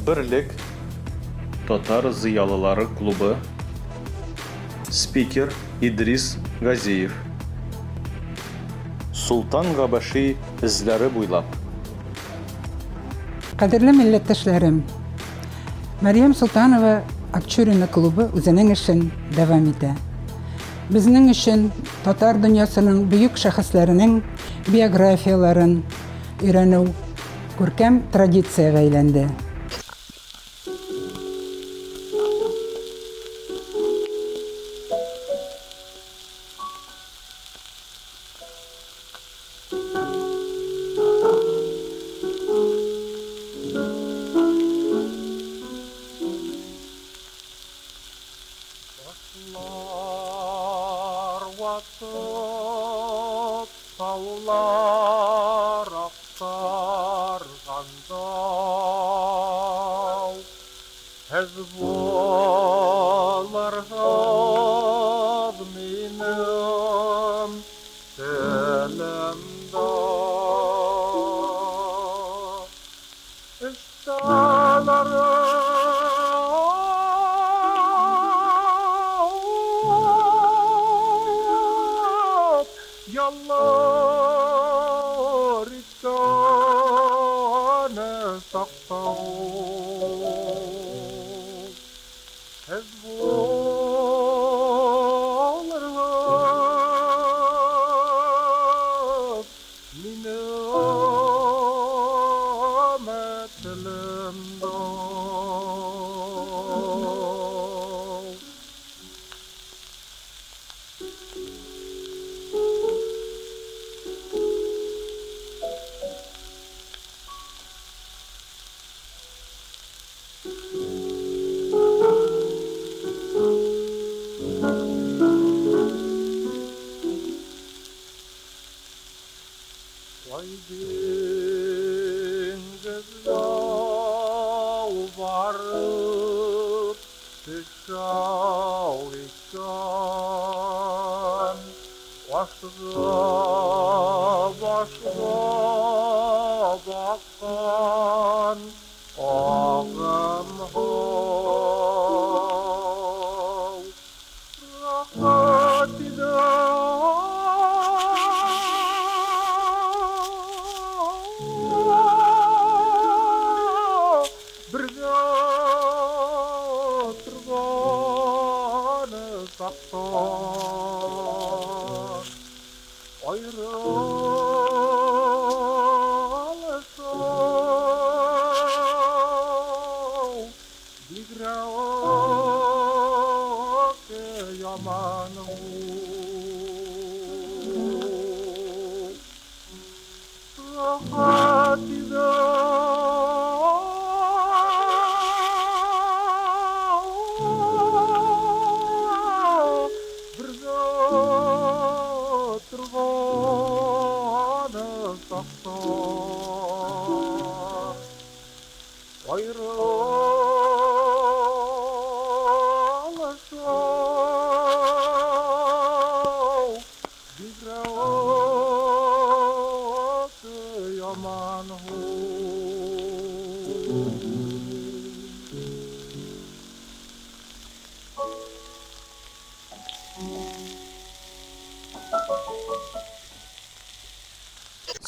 бірлік татар зиялылары клубы спикер идрис газиев султан ғабаши ізләрі буйлап қадірлі милләттәшләрем мәриям сұлтанова акчурина клубы үзенең эшен дәвам итә безнең өчен татар дөньясының бөек шәхесләренең биографияларын өйрәнү күркәм традициягә әйләнде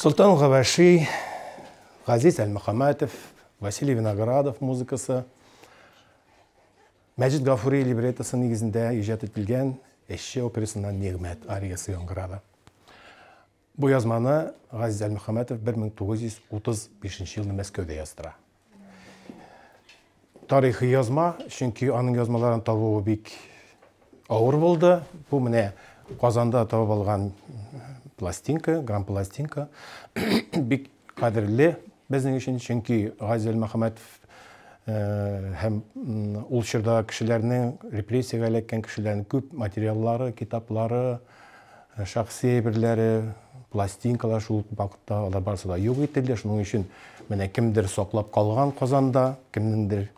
сұлтан ғабаши ғазиз әлмұхаммәтов василий виноградов музыкасы мәжит ғафури либреттасы негізінде ижад етілген эшше операсынан негмәт ариясы оңғырады бұл жазманы ғазиз әлмұхаммәтов 1935 жылы мәскеуде жаздыра тарихи жазма чөнки аның жазмаларын табуы бик ауыр болды бұл міне қазанда табып алған пластинка грамм пластинка бик кадерле біздің өчен чөнки гази әлмөхәмәтов һәм ул чорда кешеләрнең репрессияга эләккән кешеләрнең күп материаллары китаплары шәхси әйберләре пластинкалар шул вакытта алар барысы да юк ителде шуның өчен менә кемдер саклап калган казанда кемнеңдер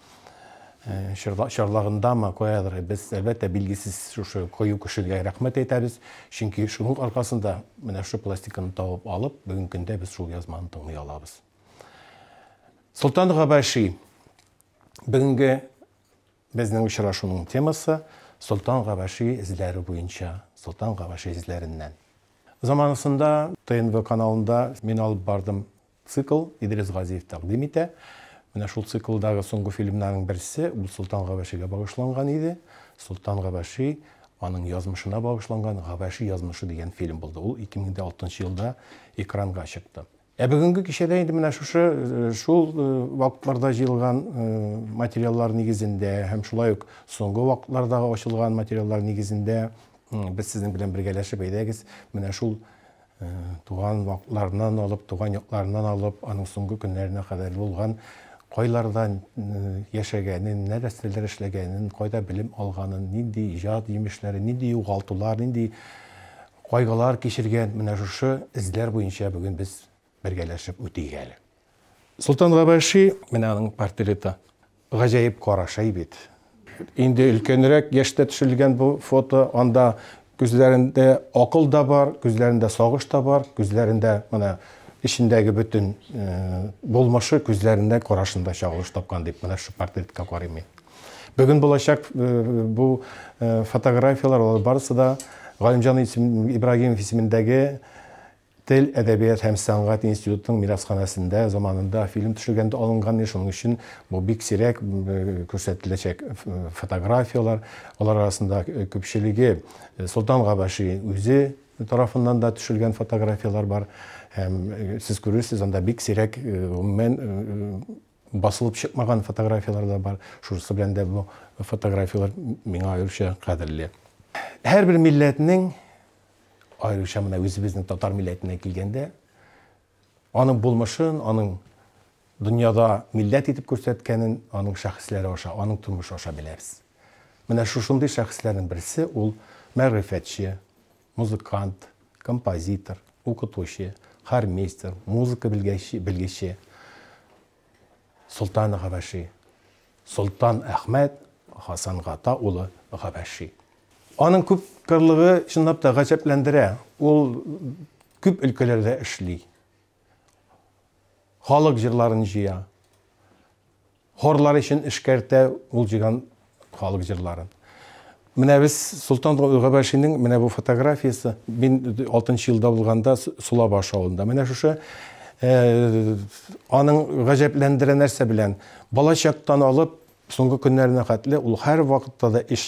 шарлағындамы қоядыр біз әлбәттә билгесіз шушы қою кішіге рахмет әйтәбіз чөнки шуның арқасында менә шу пластиканы тауып алып бүгінгі көндә біз шул язманы тыңлый алабыз сұлтан ғабаши бүгінгі біздің очрашуның темасы сұлтан ғабаши ізләре буенча сұлтан ғабаши ізләреннән заманысында тнв каналында мен алып бардым цикл идрис газиев тәкъдим итә Мен шул циклдагы соңгы фильмнарның берсе бул султан габашиге багышланган иде султан габаши аның язмышына багышланган габаши язмышы деген фильм болды ул 2006 жылда экранга чыкты ә бүгінгі кешедә инде менә шушы э, шул э, вакытларда җыелган э, материаллар нигезендә һәм шулай ук соңгы вакытларда ачылган материаллар нигезендә без сезнең белән бергәләшеп әйдәгез менә шул туган вакытларынан алып туган якларынан алып аның соңғы көннәренә кадәр булган қойлардан не нәрсәләр эшләгәнен қойда білім алғанын нинди ижад емешләре нинди юғалтулар нинди қойғалар кешірген менә шушы бойынша бүгін біз без бергәләшеп үтик әле сұлтан ғабаши менә портреті портреты ғәжәйіп карашай инде өлкәнрәк яшьтә бұл фото анда күзләрендә акыл да бар күзләрендә соғыш та бар күзләрендә менә ішіндегі бүтін болмашы көздерінде қорашында шағылыш тапқан деп мына шу портретке қараймын мен бүгін болашақ бұл фотографиялар олар барысы да ғалимжан ибрагимов есіміндегі тіл әдебиет һәм сәнғат институтының мирасханасында заманында фильм түшіргенде алынған шуның үшін бұл бик сирек көрсетілечек фотографиялар олар арасында көпшілігі сұлтан ғабаши өзі тарафынан да түшілген фотографиялар бар һәм э, сез күрерсез анда бик э, э, басылып чыкмаган фотографиялар да бар шусы белән дә бу фотографиялар миңа аеруча кадерле һәрбер милләтнең аеруча менә үзебезнең татар милләтенә килгәндә аның булмышын аның дөньяда милләт итеп күрсәткәнен аның шәхесләре аша аның тормышы аша беләбез менә шушындый шәхесләрнең берсе ул мәгърифәтче музыкант композитор укытучы хормейстер музыка білгеші, білгеші сұлтан ғабаши сұлтан ахмет хасан ұлы ғабаши Оның көп қырлығы шындап та ғажәпләндірә ол көп өлкелерде эшли халық жырларын жия, хорлар үшін ішкерте ол жиған халық жырларын мына біз сұлтан ұлғабашиннің мына бұл фотографиясы мен алтыншы жылда болғанда сұлабаш ауылында мына шушы аның ғәжәпләндірі нәрсе білән бала шақтан алып соңғы күннәріне қатлі ол һәр вакытта да іш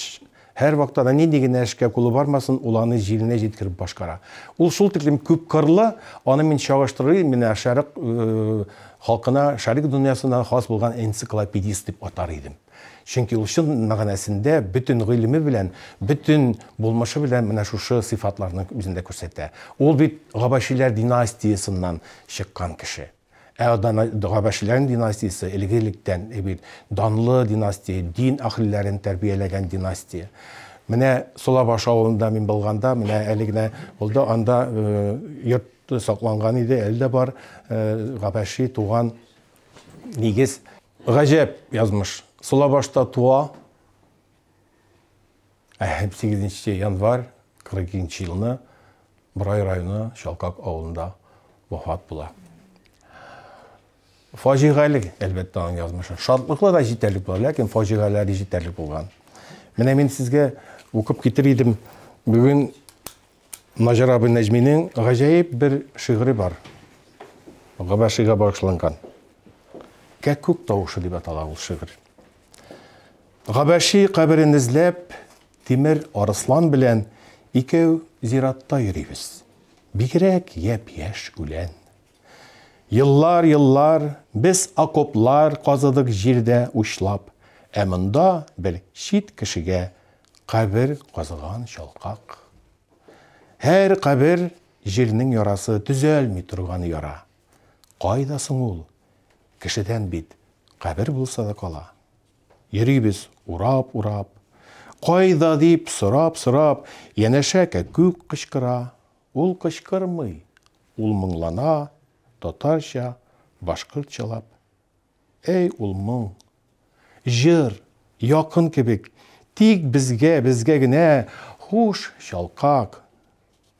һәр вакытта да нинди генә эшкә кулы бармасын ул аны жеткіріп җиткереп башкара ул шул тиклем күп кырлы аны мин чагыштырый менә шәрык э, халкына шәрык дөньясына хас булган энциклопедист дип атар идем чөнки ул чын мәгънәсендә бөтен гыйлеме белән бөтен булмышы белән менә шушы сыйфатларны үзендә күрсәтә ул бит габашиләр династиясыннан чыккан кеше ә габашиләр династиясы элегелектән э, бит данлы династия дин әһелләрен тәрбияләгән династия менә солабаш авылында мин булганда менә әле булды анда э, йорт сакланган иде әле дә бар э, габаши туган нигез гаҗәп язмыш сола Сулабашта туа 8 ә, январь 42 жылына Бұрай районы Шалқақ ауылында вафат була. Фажиғайлық, әлбетте аның жазмышы. Шатлықлы да жетерлік бұла, ләкін фажиғайлары жетерлік болған. Міне мен сізге оқып кетір едім. Бүгін Нажар абы Нәжменің ғажайып бір шығыры бар. Ғаба шыға бағышланған. Кәк көк тауышы деп атала ол шығыр ғабаши қабірін іздеп темір арыслан білән екеу зиратта йөрибез бигрәк яп яш үлән Йыллар, йыллар, біз акоплар қазадық жерді ушлап, ә монда бер шит қабір қазыған шалқақ. Һәр қабір жернең ярасы түзәлмей торган яра. Қайдасың соң ул? Кешедән бит қабір булса да кала. Йөрибез урап урап қайда деп сұрап сұрап енеше көк қышқыра ол қышқырмай ол мұңлана татарша башқұртчалап Әй ол мұң жыр яқын кебек тик бізге бізге гіне хуш шалқақ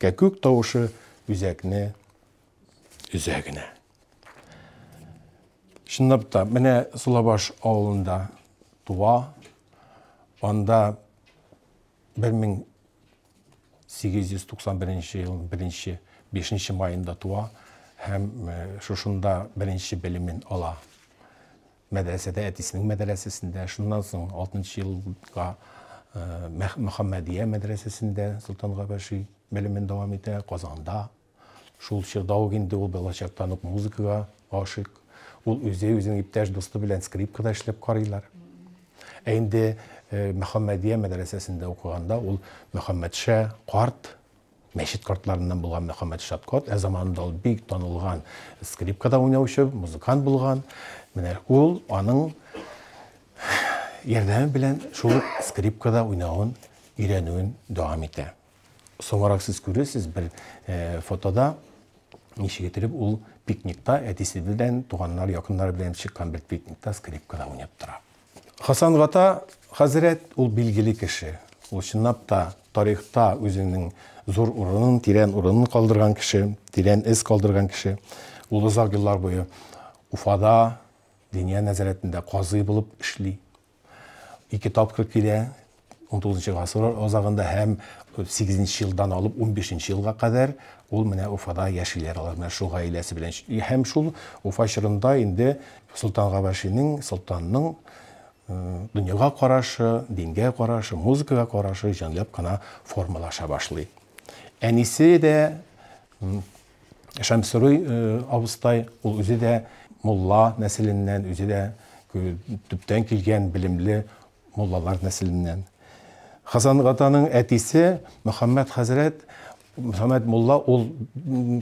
кәкүк тауышы үзәкне үзәгіне шындап та міне сұлабаш ауылында туа онда 1891 жылдың бірінші 5 майында туа һәм э, шушында беренче белемен ала. Мәдрәсәдә әтисенең мәдрәсәсендә, шуннан соң 6 елга э, Мөхәммәдия мәдрәсәсендә Султан Габаши белемен дәвам итә Казанда. Шул чорда ук инде ул балачактан ук музыкага ашык. Ул үзе үзенең иптәш дусты белән скрипкада эшләп карыйлар. Ә мөхәммәдия мәдрәсәсендә оқығанда ол мұхаммәтша қарт мешіт қартларынан болған мұхаммед шаткот ә заманында ол бик танылған скрипкада ойнаушы музыкант болған міне ол аның ер белән шул скрипкада ойнауын үйренуін дәвам итә соңрак сез күрәсез фотода ничек ол пикникта әтисе туғандар, туганнар якыннары белән пикникта скрипкада ойнап тұра. хасан Хазрет ол белгілі кеше. ол шындап та тарихта өзінің зор орынын терең орынын қалдырған кеше терең із қалдырған кеше. ол ұзақ жылдар бойы уфада диния нәзіретінде қазы болып ішли екі тапқыр келе 19 ғасыр озағында һәм 8 жылдан алып 15 жылға қадар ол менә уфада яшилер алар менә шул гаиләсе белән һәм шул уфа шырында инде сұлтан ғабашинең сұлтанның Э, дүниеге қарашы динге қарашы музыкаға қарашы жаңылып қана формалаша башлый Әнисі де шәмсүрүй э, абыстай ол өзі де мұлла нәсілінен үзе де түптән келген білімді мұллалар нәсілінен хасан атаның әтисе мұхаммед молла ол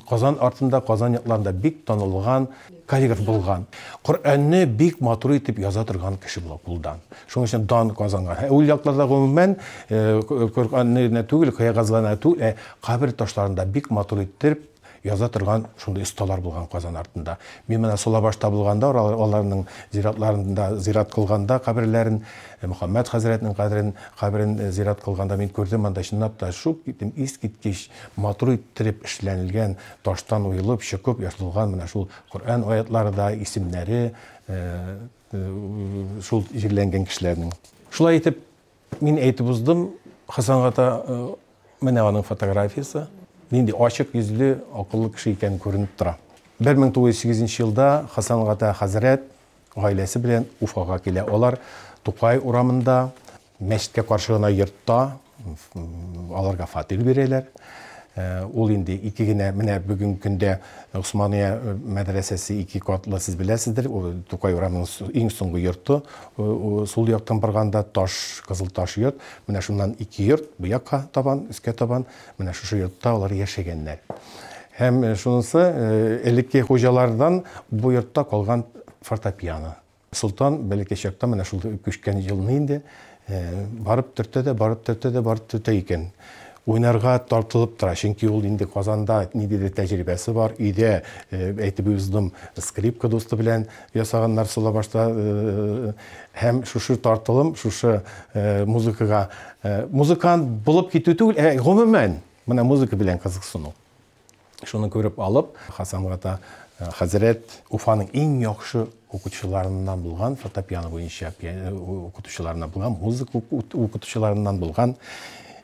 қазан артында қазан яқларында бик танылған каллиграф болған құранны бик матур итеп яза тұрған кіші булдан шуның үшін дан қазанған әул яқларда ғөмүмән құран э, түгіл қағазлана түгіл қабір ә таштарында бик матур иттеріп яза тұрған ушундай ұсталар болған қазан артында мен мына сол табылғанда аларның зиратларында зират қылғанда қабірлерін мухаммад хазиретинин кадирин қабірін зират қылғанда мен көрдім андай чындап та шу из матруй тіреп ишләнелгән таштан уйылып көп ясалган мына шул құран аятлары да исемнәре шул җирләнгән кешеләрнең шулай итеп мен әйтеп уздым хасан ата менә оның фотографиясы нинди ашық жүзлүү акыллуу киши экени көрүнүп тұра. бир жылда хасан гата хазирет гаилеси менен уфага келе алар урамында мешітке қаршығына гана йортта аларга фатир берелер ол енді екі генә менә бүгінгі күнде Усмания мәдрәсәсе ике катлы сез беләсездер ол тукай урамының иң соңғы йорты сул яктан барғанда таш қызыл таш йорт менә шуннан ике йорт бу табан өскә табан менә шушы йортта алар яшәгәннәр һәм шунысы элекке хуҗалардан бу йортта калган фортепиано Султан бәләкәй чакта менә шул күчкән елны инде барып төртә дә барып төртә дә барып төртә икән ойнарға тартылып тұра чөнки ул инде казанда ниндидер тәжірибесі бар өйдә әйтеп уздым скрипка досты белән ясаганнар сола башта һәм шушы тартылым шушы музыкага музыкант булып китү түгел ә менә музыка белән кызыксыну шуны күреп алып хасан гата хәзрәт уфаның иң яхшы укытучыларынан булган фортепиано буенча укытучыларынан булган музыка укытучыларынан булган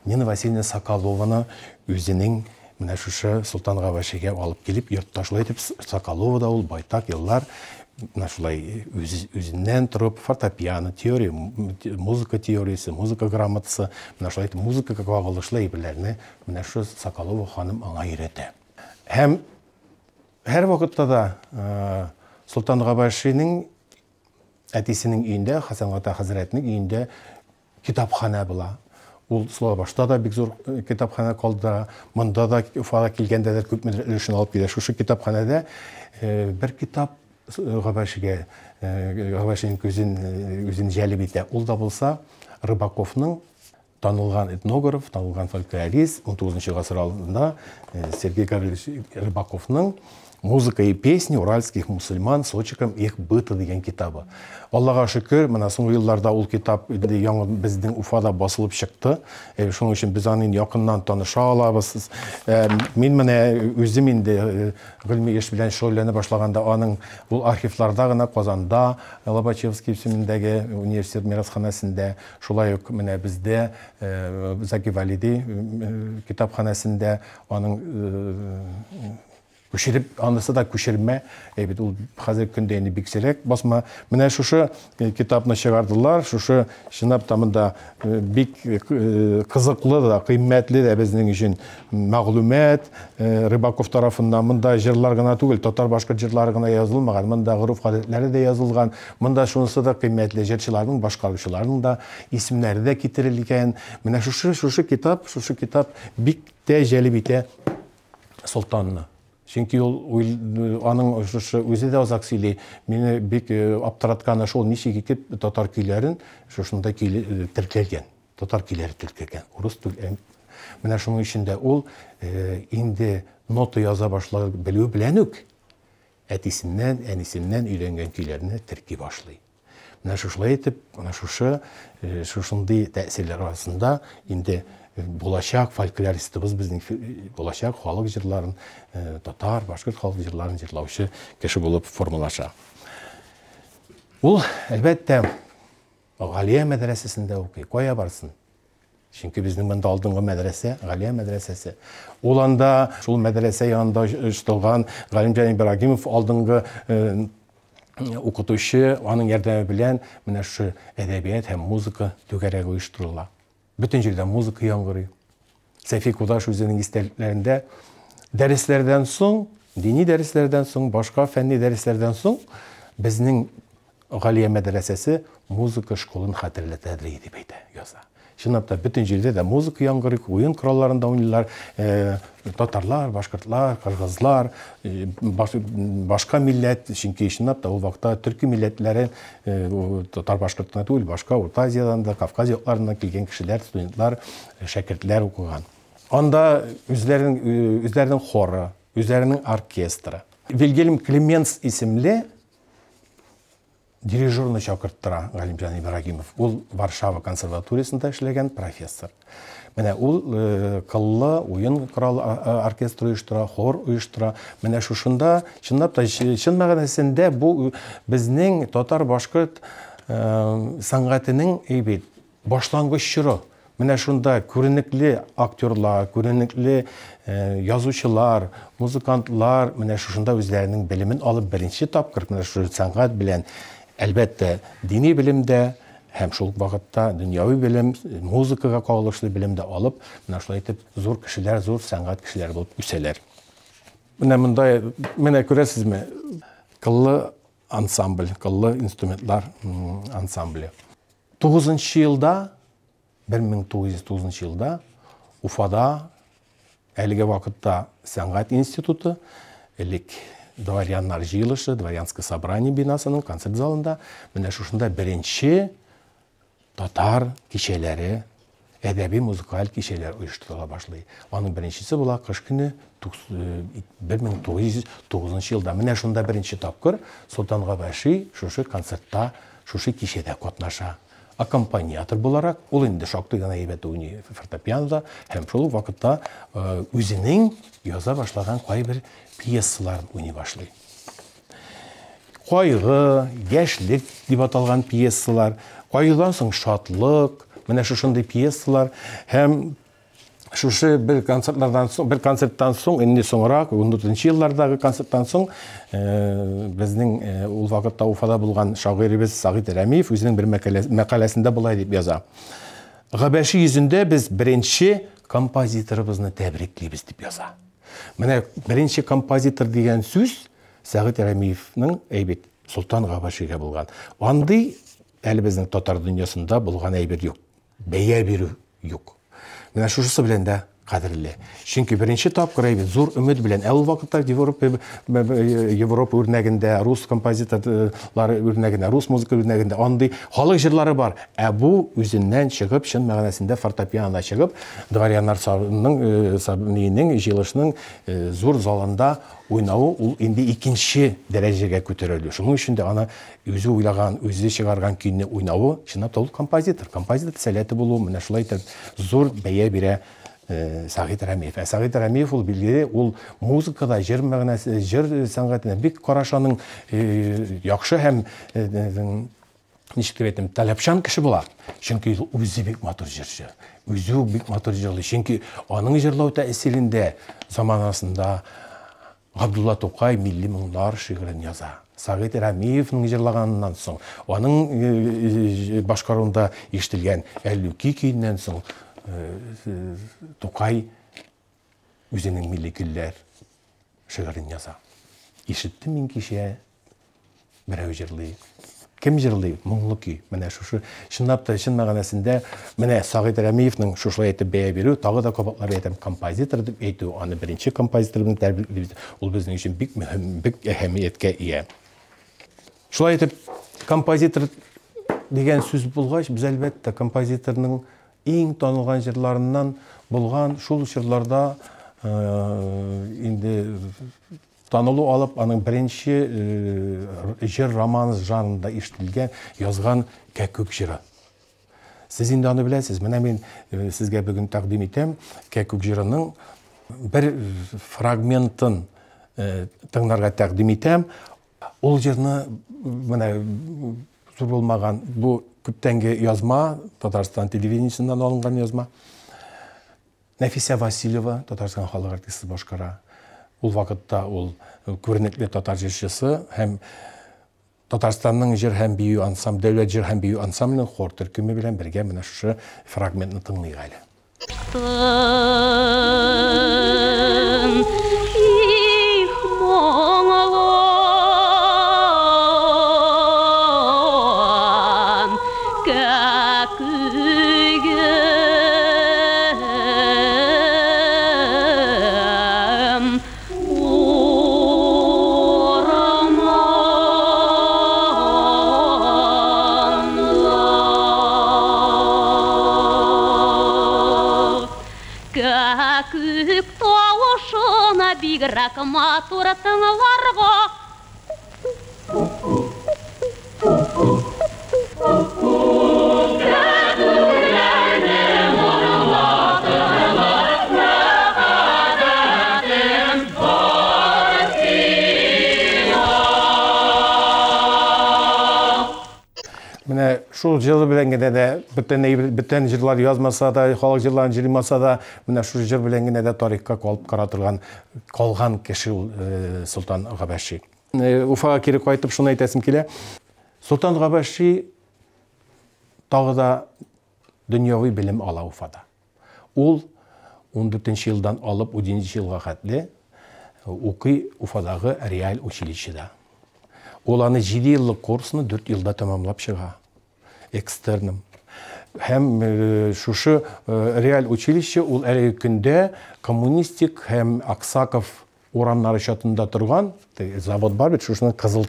нина васильевна соколованы өзінің мына шушы сұлтанға алып келіп йұртташылай етіп соколова да ол байтақ еллар мына шулай э, өзінен тұрып фортепиано теория музыка теориясы музыка грамотасы мына шулай музыка кагылышлы әйберлеріне мына шу соколова ханым аңа үйрәтә һәм һәр вакытта да ә, э, сұлтан ғабашинің үйінде хасан ғата үйінде кітапхана була ул Слобашта да бик зур э, китапхана калды. мұнда да Уфада килгәндә көп мен үшін алып килә. Шушы китапханада э, бер китап габашиге э, Габашинең күзен үзен җәлеп итә. Ул да булса Рыбаковның танылған этнограф, танылған фольклорист 19 ғасыр алдында Сергей Гаврилович Рыбаковның музыка и песни уральских мусульман с очерком их быта деген китабы аллаға шүкір мына соңғы жылдарда ол китап яңы біздің уфада басылып шықты ә, шоның үшін біз аны жақыннан таныша алабыз Э, мен міне өзім енді э, ғылми іш білән шұғыллана башлағанда аның бұл архивларда ғана қазанда лобачевский есіміндегі университет мирасханасында шулай ук міне бізде э, заки валиди китапханасында аның күшеріп анысы да күшерме эбит ул хәзерге көндә инде бик сирәк басма менә шушы э, китапны чыгардылар шушы чынлап тамында э, бик э, кызыклы да кыйммәтле дә безнең өчен мәгълүмат рыбаков тарапынан монда җырлар гына түгел татар башкорт җырлары гына язылмаган монда ғұруф гадәтләре дә язылган монда шунысы да кыйммәтле жыршылардың башкаручыларның да исемнәре де кетірілген менә шушы шушы китап шушы китап бик тә җәлеп итә солтанны чөнки ол аның үзе дә озак сөйли мине бик э, аптыратканы ошол ничек итеп татар көйләрен шушында э, теркәлгән татар көйләре теркәлгән урыс түгел менә шуның өчен дә ул э, инде нота яза башлай белү белән үк әтисеннән әнисеннән өйрәнгән көйләрне терки башлый менә шушылай итеп менә шушы шушындай тәэсирләр арасында инде болашақ фольклористіміз біздің болашақ халық жырларын татар башқұрт халық жырларын жырлаушы кіші болып формалаша ол әлбәттә ғалия мәдрәсәсендә оқи қоя барсын чөнки біздің мында алдыңғы мәдрәсә ғалия мәдрәсәсе ол анда шул мәдрәсә янында ыштылган ғалимжан ибрагимов алдыңғы укытучы аның ярдәме белән менә шу һәм музыка түгәрәге оештырыла Bütün cildə музыка yangırır. Səfi Qudaş özünün istəklərində dərslərdən son, dini dərslərdən son, başqa fənni dərslərdən son, bizim Qaliyyə mədərəsəsi muzika şkolun xatirlətədir idi, beydə, yazar. Шынапта бүтін жерде да музыка яңгырык уюн куралдарында ойнойлар татарлар башкыртлар кыргызлар башка миллет чүнки чынапта ол убакта түркі миллетлери татар башкыртынан түгүл башқа орта азиядан да кавказ якларынан келген кишилер студентлар, шәкіртлер окуган анда үзләренең хоры үзләренең оркестры вильгельм клеменс исемле дирижерный шәкірттіра ғалимжан ибрагимов ол варшава консерваториясында эшләгән профессор менә ул э, кыллы уен корал оркестр оештыра хор оештыра менә шушында чынлап та чын мәгънәсендә бу э, безнең татар башкорт э, сәнгатенең әйбит башлангыч чоры менә шунда күренекле актерлар күренекле язучылар музыкантлар менә шушында үзләренең белемен алып беренче тапкыр менә шу сәнгать белән әлбәттә дини белемдә һәм шул вакытта дөньяви белем музыкага кагылышлы белем дә алып менә шулай итеп зур кешеләр зур сәнгать кешеләре булып үсәләр менә мондай менә күрәсезме кыллы ансамбль кыллы инструментлар ансамбле тугызынчы елда 1990 мең елда уфада әлеге вакытта сәнгать институты элек дворяннар жиылышы дворянский собрание бинасының концерт залында міне шушында бірінші татар кешелері әдәби музыкаль кешелер ұйыштырыла башлай. оның біріншісі була кыш күні бир миң тогуз жүз тогузунчу жылда міне шунда биринчи шушы концертта шушы кешеде катнаша аккомпаниатор буларак ул инде шактый гына әйбәт уйный фортепианода һәм шул вакытта э, үзенең яза башлаган кайбер пьесаларын уйный башлый кайгы яшьлек дип аталган пьесалар кайгыдан соң шатлык менә шушындый пьесалар һәм шушы бир концерттардан соң бір концерттан соң энди соңураак ондогузунчу жылдардагы концерттан соң биздин ул убакытта уфада болгон шагыйрибиз сагит эрамиев өзүнүн бир макалесинде булай деп яза габаши жүзүндө биз биринчи композиторыбызны тебриктейбиз деп яза мына биринчи композитор деген сөз сагит эрамиевдин эйбит султан габашиге болгон андай әлі біздің татар дүниесінде болған әйбер жоқ бәя беру жоқ 你们叔叔死不认得。кадерле. Чөнки бірінші тапкыр әйбит зор өмет белән ә ул вакытта Европа Европа рус композиторлары үрнәгендә рус музыка үрнәгендә андый халык жырлары бар. Ә бу үзеннән чыгып чын мәгънәсендә фортепианода шығып дворяннар сарының сабнинең җыелышының залында ойнауы ол енді екінші дәрежеге күтәрелде. Шуның үшін де ана өзі ойлаған өзі шығарған көйне ойнауы чынлап та композитор. Композитор сәләте булу менә шулай зор зур бәя ә, сағит рәмиев ә, сағит рәмиев ол белгілі ол музыкада жер мәгінәсі э, жыр сәнғатында бик қарашаның э, яқшы һәм ничек деп әйтим талапшан кеше була чөнки ул үзе бик матур җырчы үзе бик матур җырлый чөнки аның җырлау тәэсирендә заманасында ғабдулла тукай милли моңдар шигырен яза сағит рәмиевнің жырлағанынан соң оның башқаруында естілген әллүки күйінен соң Тоқай үзенең милекилләр шигырен яза. мен кеше кишә берәү җырлый. Кем җырлый? Моңлы көй. Менә шушы чынлап та чын мәгънәсендә менә Сагыйд Рәмиевнең шушы әйтеп бәя бирү, да кабатлап әйтәм, композитор деп әйтү, аны бірінші композитор белән ол ул безнең өчен бик мөһим, бик әһәмияткә Шулай итеп композитор деген сөз булгач, біз әлбәттә композиторның иң танылған жырларынан болған шул жырларда енді э, танылу алып аның бірінші э, жыр романы жанында ештілген жазған кәкүк жыры сіз енді аны білесіз міне мен э, сізге бүгін тақдим етем Кәкөк жырының бір фрагментін тыңларға тақдим етем ол жырны міне болмаған бұл күптәнге язма татарстан телевидениесинен алынған язма нәфиса васильева татарстан халық артисі башкара ул вакытта ул э, көрнекле татар җырчысы һәм татарстанның жыр һәм бию ансамбль дәүләт жыр һәм бию ансамбленең хор төркеме белән бергә менә шушы фрагментны тыңлыйк әле игра, коматура, там варвар. шул жыры белән генә дә бүтән бүтән жырлар язмаса да халык жырларын җыймаса да менә шул жыр белән генә дә тарихка калып кара торган калган кеше ул э, Солтан Габаши. Э, Уфага кире кайтып шуны әйтәсем килә. Солтан Габаши тагы да дөньяви белем ала Уфада. Ул 14 елдан алып 17 елга хәтле э, укый Уфадагы Реаль училищеда. Ул аны 7 еллык курсны 4 елда тәмамлап чыга экстерным һәм шушы реаль училище ул әлеге көндә коммунистик һәм аксаков урамнары чатында торган завод бар бит шушыны кызыл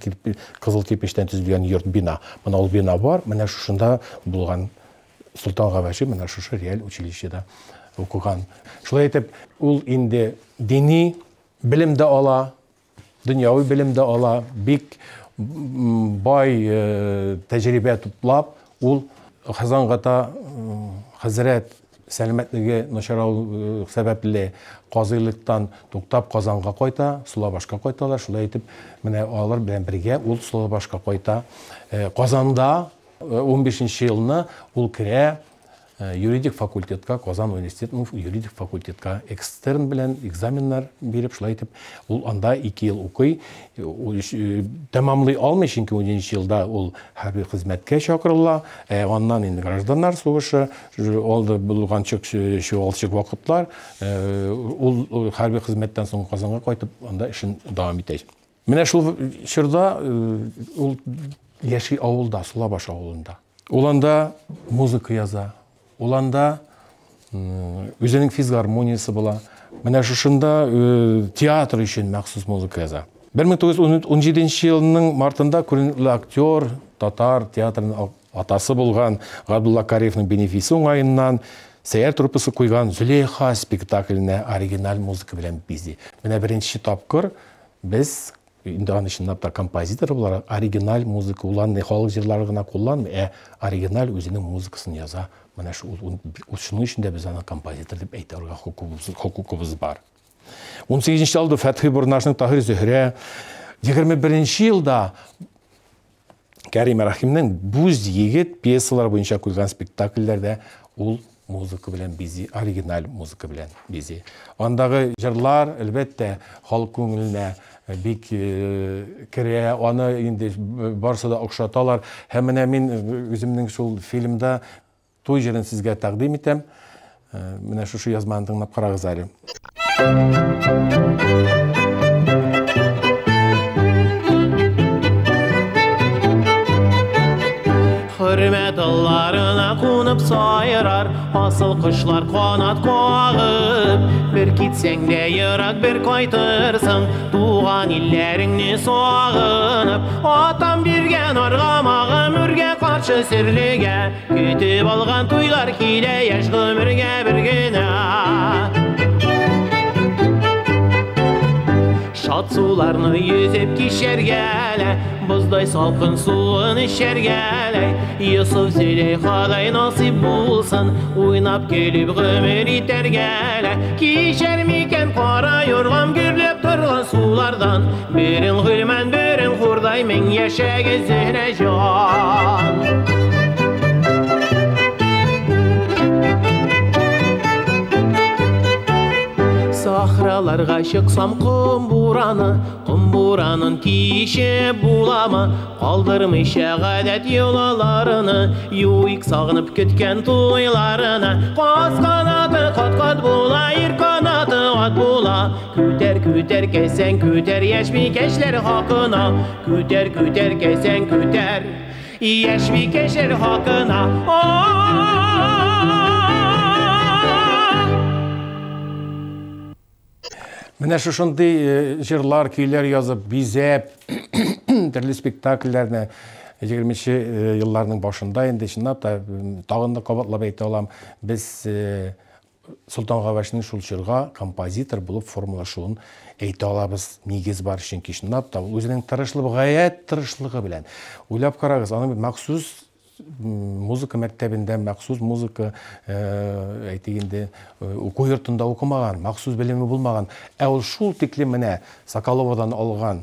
кызыл кирпичтән төзелгән йорт бина менә ул бина бар менә шушында булган Султан Габаши менә шушы реаль училищеда укыган шулай итеп ул инде дини белем ала дөньяви белем ала бик бай э, тәҗрибә туплап ул Хазангата хәзрәт сәләмәтлеге начарау э, сәбәпле казыйлыктан Қазанға Казанга кайта, Сулабашка кайталар. Шулай итеп, менә алар белән бергә ул Сулабашка 15 э, Казанда 15 э, елны ул керә Э, юридик факультетка қазан университетинин юридик факультетка экстерн білән экзаменнар беріп шулай итеп ул анда ике ел укый э, тәмамлый алмый чөнки жылда ол ул хәрби хезмәткә чакырыла э, аннан инде гражданнар сугышы алды булганчык чуалчык вакытлар ол хәрби қызметтен соң казанга қайтып, анда ішін дәвам итә менә шул чорда ол яши ауылда сулабаш ауылында ол анда музыка яза оланда анда өзінің физгармониясы бола міне шушында э, театр үшін махсус музыка яза бір мың тоғыз жүз он жетінші жылының мартында көрнекті актер татар театрының атасы болған ғабдулла кариевтің бенефисі оңайынан сәйәр труппасы қойған зулейха спектакліне оригиналь музыка білен бізді міне бірінші тапқыр біз Индан чынлап композитор буларак оригиналь музыка улан халык җырлары гына кулланмый, ә э, оригиналь үзенең музыкасын яза. мына шу ул шуның өчен дә аны композитор дип әйтергә хукукыбыз бар. 18 елда Фәтхи Бурнашның Таһир Зөһрә 21 жылда Кәрим Рахимнең «Буз егет» пьесалар бойынша куйган спектакльләрдә ул музыка белән бизи, оригиналь музыка белән бизи. Андагы жырлар әлбәттә, халык күңеленә бик керә, аны инде барсы да мен Һәм менә мин э, үземнең шул фильмда той җирен сезгә тәкъдим итәм. Э, менә шушы язманы тыңлап карагыз әле. Хөрмәт қонып асыл құшлар қонат қоғып бір кетсең де ирак бір қайтырсың туған елдеріңе соғынып атам берген арғамағы мүрге қаршы серліге күтіп алған тойлар кейде еш өмірге бір шат суларны йөзеп кишәр гәлә боздай салкын суын эчәр гәлә йосыф сөйләй ходай насыйп булсын уйнап көлеп гомер итәр гәлә кичәр микән кара юргам гөрләп торган сулардан берен гөлмән берен хурдай мең яшәгез зөһрәҗан sahralarga çıksam qum buranı Qum buranın kişi bulama Qaldırmış əqədət yolalarını Yuyik sağınıb kütkən tuylarını Qaz qanadı qat-qat bula Ir qanadı at bula Kütər kütər kəsən kütər Yəşmi kəşlər haqqına Kütər kütər kəsən kütər Yəşmi kəşlər haqqına Aaaa міне э, җырлар, жырлар язып бизәп, бизеп түрлүү 20-нче елларның башында инде чындап та тагын да кабатлап айта алам биз э, султан габаштын шул композитор булып формулашуын әйте алабыз негіз бар чөнки чындап та үзенең тырышлыгы гаять тырышлыгы белән ойлап карагыз аны махсус музыка мәктәбендә махсус музыка э, әйтегенде оқу э, йортында оқымаған махсус білімі болмаған ә шул тиклем менә соколовадан алған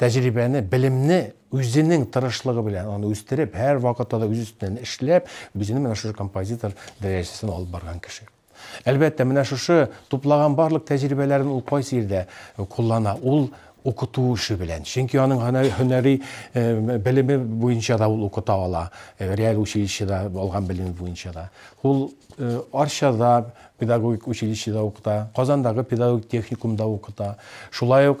тәжрибәне белемне үзенең тырышылығы белән оны үстереп һәр вакытта да үз үстінен ішлеп мына шушы композитор дәрежесін алып барған кеше әлбәттә менә шушы барлық барлық тәҗрибәләрен ул кайсы йирдә ол укутуу иши белен чөнки анын өнөри билими э, боюнча да оқыта ала э, реаль училищеда болған билими бойынша да Ол э, Аршада педагогик училищеда оқыта, қазандағы педагогик техникумда оқыта, шулай ук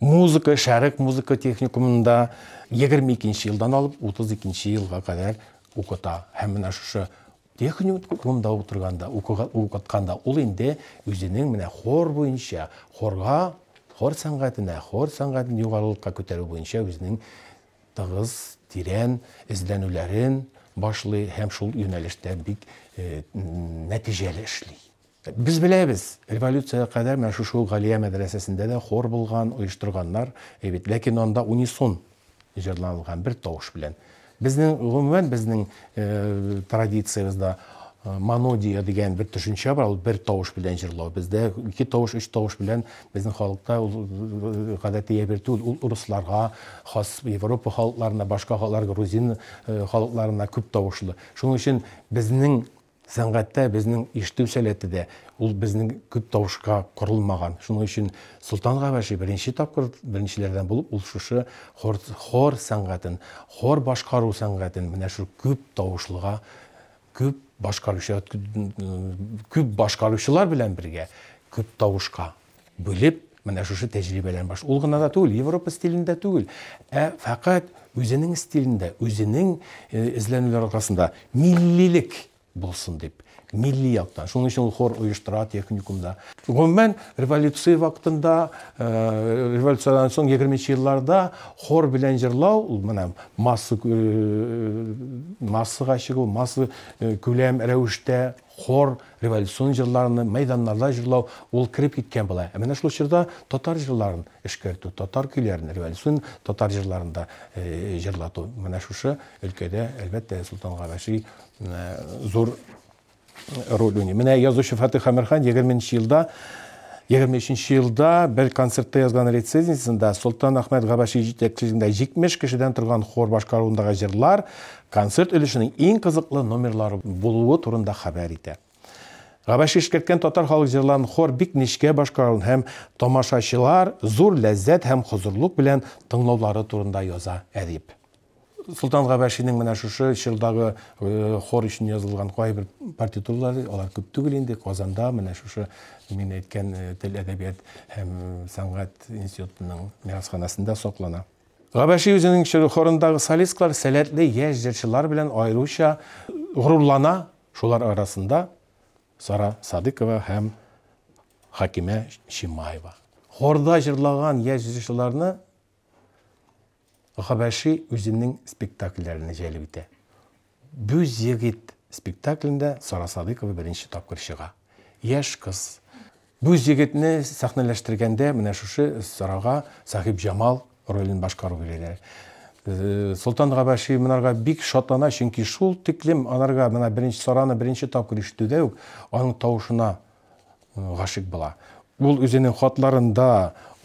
музыка шәрік музыка техникумында 22 екінші жылдан алып 32 екінші жылға кадәр укута һәм техникум кумда отырғанда оқытқанда ол инде өзінің міне хор бойынша хорға хор сәнгатенә хор сәнгатын югарылыкка көтеру бойынша өзінің тыгыз тирән ізденулерін башлы һәм шул юнәлештә бик э, нәтиҗәле эшли Біз беләбез, революцияга кадәр менә шушы Галия мәдрәсәсендә дә хор булган, оештырганнар, әйбит, ләкин анда унисон җырланган бер тавыш белән біздің ғұмумән біздің традициямызда монодия деген бір түшінші бар ол бір тауыш белән жырлау бізде екі тауыш үш тауыш біздің халықта ол гадәти әйбертү ул хас европа халықтарына башка халыклар грузин халыкларына көп тавышлы шуның өчен безнең сәнгатьтә безнең ол біздің көп дауышқа құрылмаған шұның үшін сұлтан қабаши бірінші тапқыр біріншілерден болып бұл шушы хор, хор хор башқару сәңғатын міне шу көп дауышлыға көп башқарушылар э, көп башқарушылар белән бірге көп тавышка бөліп менә шушы тәҗрибәләрен баш ол гына да түгел европа стилендә түгел ә фәкать үзенең стилендә үзенең э, эзләнүләр аркасында миллилек болсын деп милли яктан шуның өчен ул хор оештыра техникумда гомумән революция вакытында революциядан соң егерменче елларда хор белән җырлау ул менә масса массага чыгу э, масса э, күләм рәвештә хор революцион жырларны мәйданнарда жырлау ул кирип киткән була. Ә менә шул чорда татар жырларын эшкәртү, татар көйләрен, революцион татар да э, жырлату менә шушы өлкәдә әлбәттә Султан Габаши зур роль ойный міне язушы фатиха амирхан егерме жылда егерме үшінші жылда бір концертте жазған рецензиясында сұлтан ахмет ғабаши жетекшілігінде жетмиш кішіден тұрған хор башқаруындағы жырлар концерт үлішінің ең қызықлы номерлары болуы турында хабар ете ғабаши ишкерткен татар халық жырларын хор бик нишке башқаруын һәм тамашачылар зур ләззәт һәм хозурлык белән тыңлаулары турында яза әдип сұлтан ғабашинің мына шушы жылдағы э, хор үшін жазылған бір партитуралары олар көп түгел инде казанда мына шушы мен әйткән э, тіл әдәбият һәм э, сәнгать институтының мирасханасында соклана ғабаши үзенең хорындағы солистлар сәләтле яшь белән аеруча ғорурлана шулар арасында сара садыкова һәм хакимә шимаева хорда жырлаған яшь ғабаши өзінің спектакльдеріне жәліп ете бүз егіт спектаклінде сара Садыкова бірінші тапқыр шыға еш қыз Бүз жігітні сахналаштыргенде мына шушы сараға сахиб жамал ролін башқару береді. сұлтан ғабаши мынарға бик шатлана чөнки шул тиклем анарға мына бірінші сараны бірінші тапкыр ишетүдә үк аның тауышына ғашик була Бұл үзенең хатларында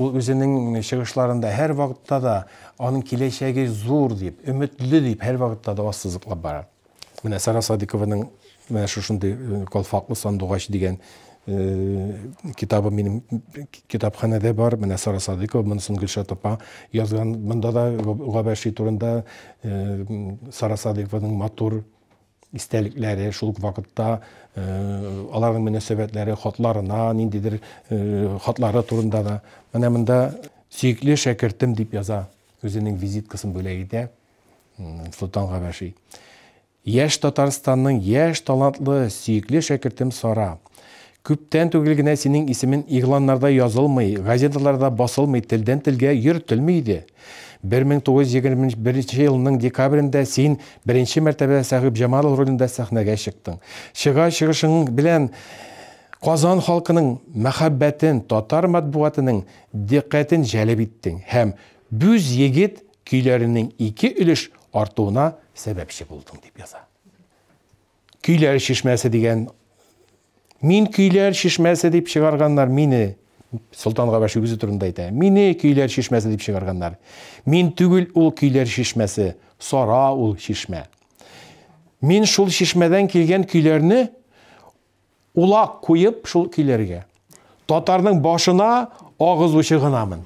Ул өзінің чыгышларында һәр да аның келешегі зор деп үмітлі деп һәр вакытта да ассызыклап бара. Менә Сара Садикованың менә шушындый э, сандуғаш деген э, китабы менің бар. Менә Сара Садыкова монысын Гөлшат апа язган. Монда да Габаши турында э, Сара матур истәлекләре шул вақытта олардың мөнәсәбәтләре хатларына ниндидер хатлары турында да менә монда сөйекле шәкертем дип яза үзенең визиткасын бүлә итә сұлтан татарстанның яшь талантлы сөйекле шәкіртім сара Күптән түгел генә синең исемең игъланнарда язылмый, газеталарда басылмый, тілге телгә 1921 жылының декабрендә сен бірінші мәртәбә Сәғип Жамалов ролендә сәхнәгә шықтың. Чыга чыгышың белән қазан халқының мәхәббәтен, татар матбуатының диққәтен җәлеп иттең һәм бүз егет күйлерінің ике үліш артуына сәбәпші болдың деп яза. Күйлер шишмәсе деген, Мин күйлер шишмәсе деп чыгарганнар мине сұлтанға кабаши өзү турунда айта мине күйлер деп шығарғандар. мен түгүл ол күйлер шешмәсі, сара ол шешмә. Мен шул шешмәдән келген күйлөрүнү улақ қойып шул күйлерге. татардың башына агыз ғынамын».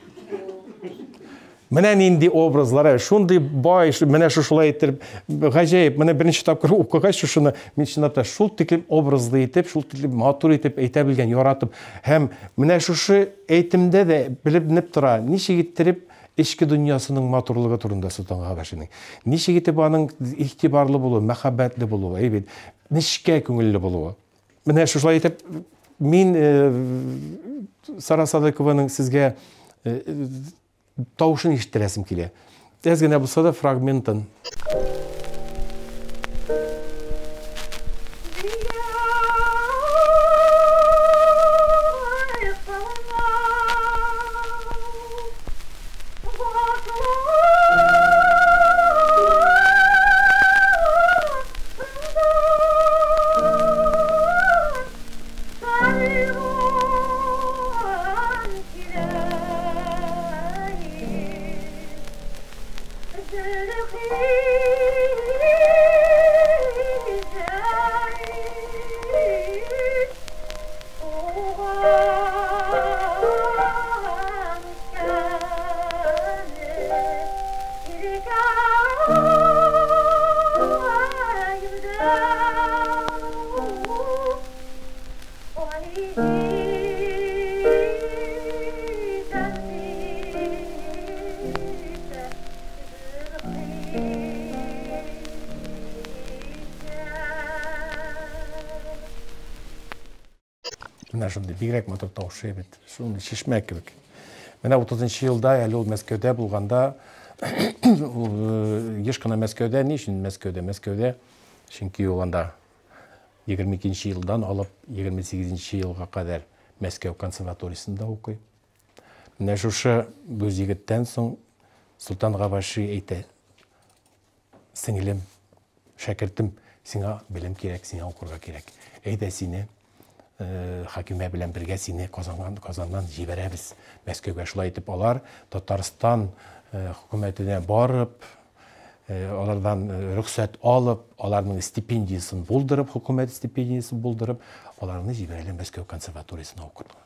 Менә нинди образлары, шундай бай, менә шушылай итеп, гаҗәеп, менә беренче тапкыр укыгач шушыны мин чынлап та шул тиклем образлы итеп, шул тиклем матур итеп әйтә белгән, яратып һәм менә шушы әйтемдә дә белеп тора. Ничек иттереп Ишке дөньясының матурлыгы турында Сұлтан Габашиның. Ничек итеп аның игътибарлы болуы мәхәббәтле болуы әйбет нечкә күңелле булуы. Менә шулай итеп мин Сара Садыкованың сезгә таушын иштересим келе тез гана болсо да фрагментын бигерәк матур тавышы бит шуны чишмә кебек менә утызынчы елда әле ул мәскәүдә булганда ул еш кына мәскәүдә ни мәскәүдә мәскәүдә чөнки ул елдан алып 28 шы елга қадар мәскәү консерваториясында укый менә шушы үз соң сұлтан ғабаши әйтә сіңілім шәкіртім сиңа білім керек сиңа оқырға керек әйдә хакиме белән бергә сине казанган казаннан җибәрәбез мәскәүгә шулай итеп алар татарстан e, хөкүмәтенә барып e, алардан e, рөхсәт алып аларның стипендиясын булдырып хөкүмәт стипендиясын булдырып аларны җибәрәләр мәскәү консерваториясына укырга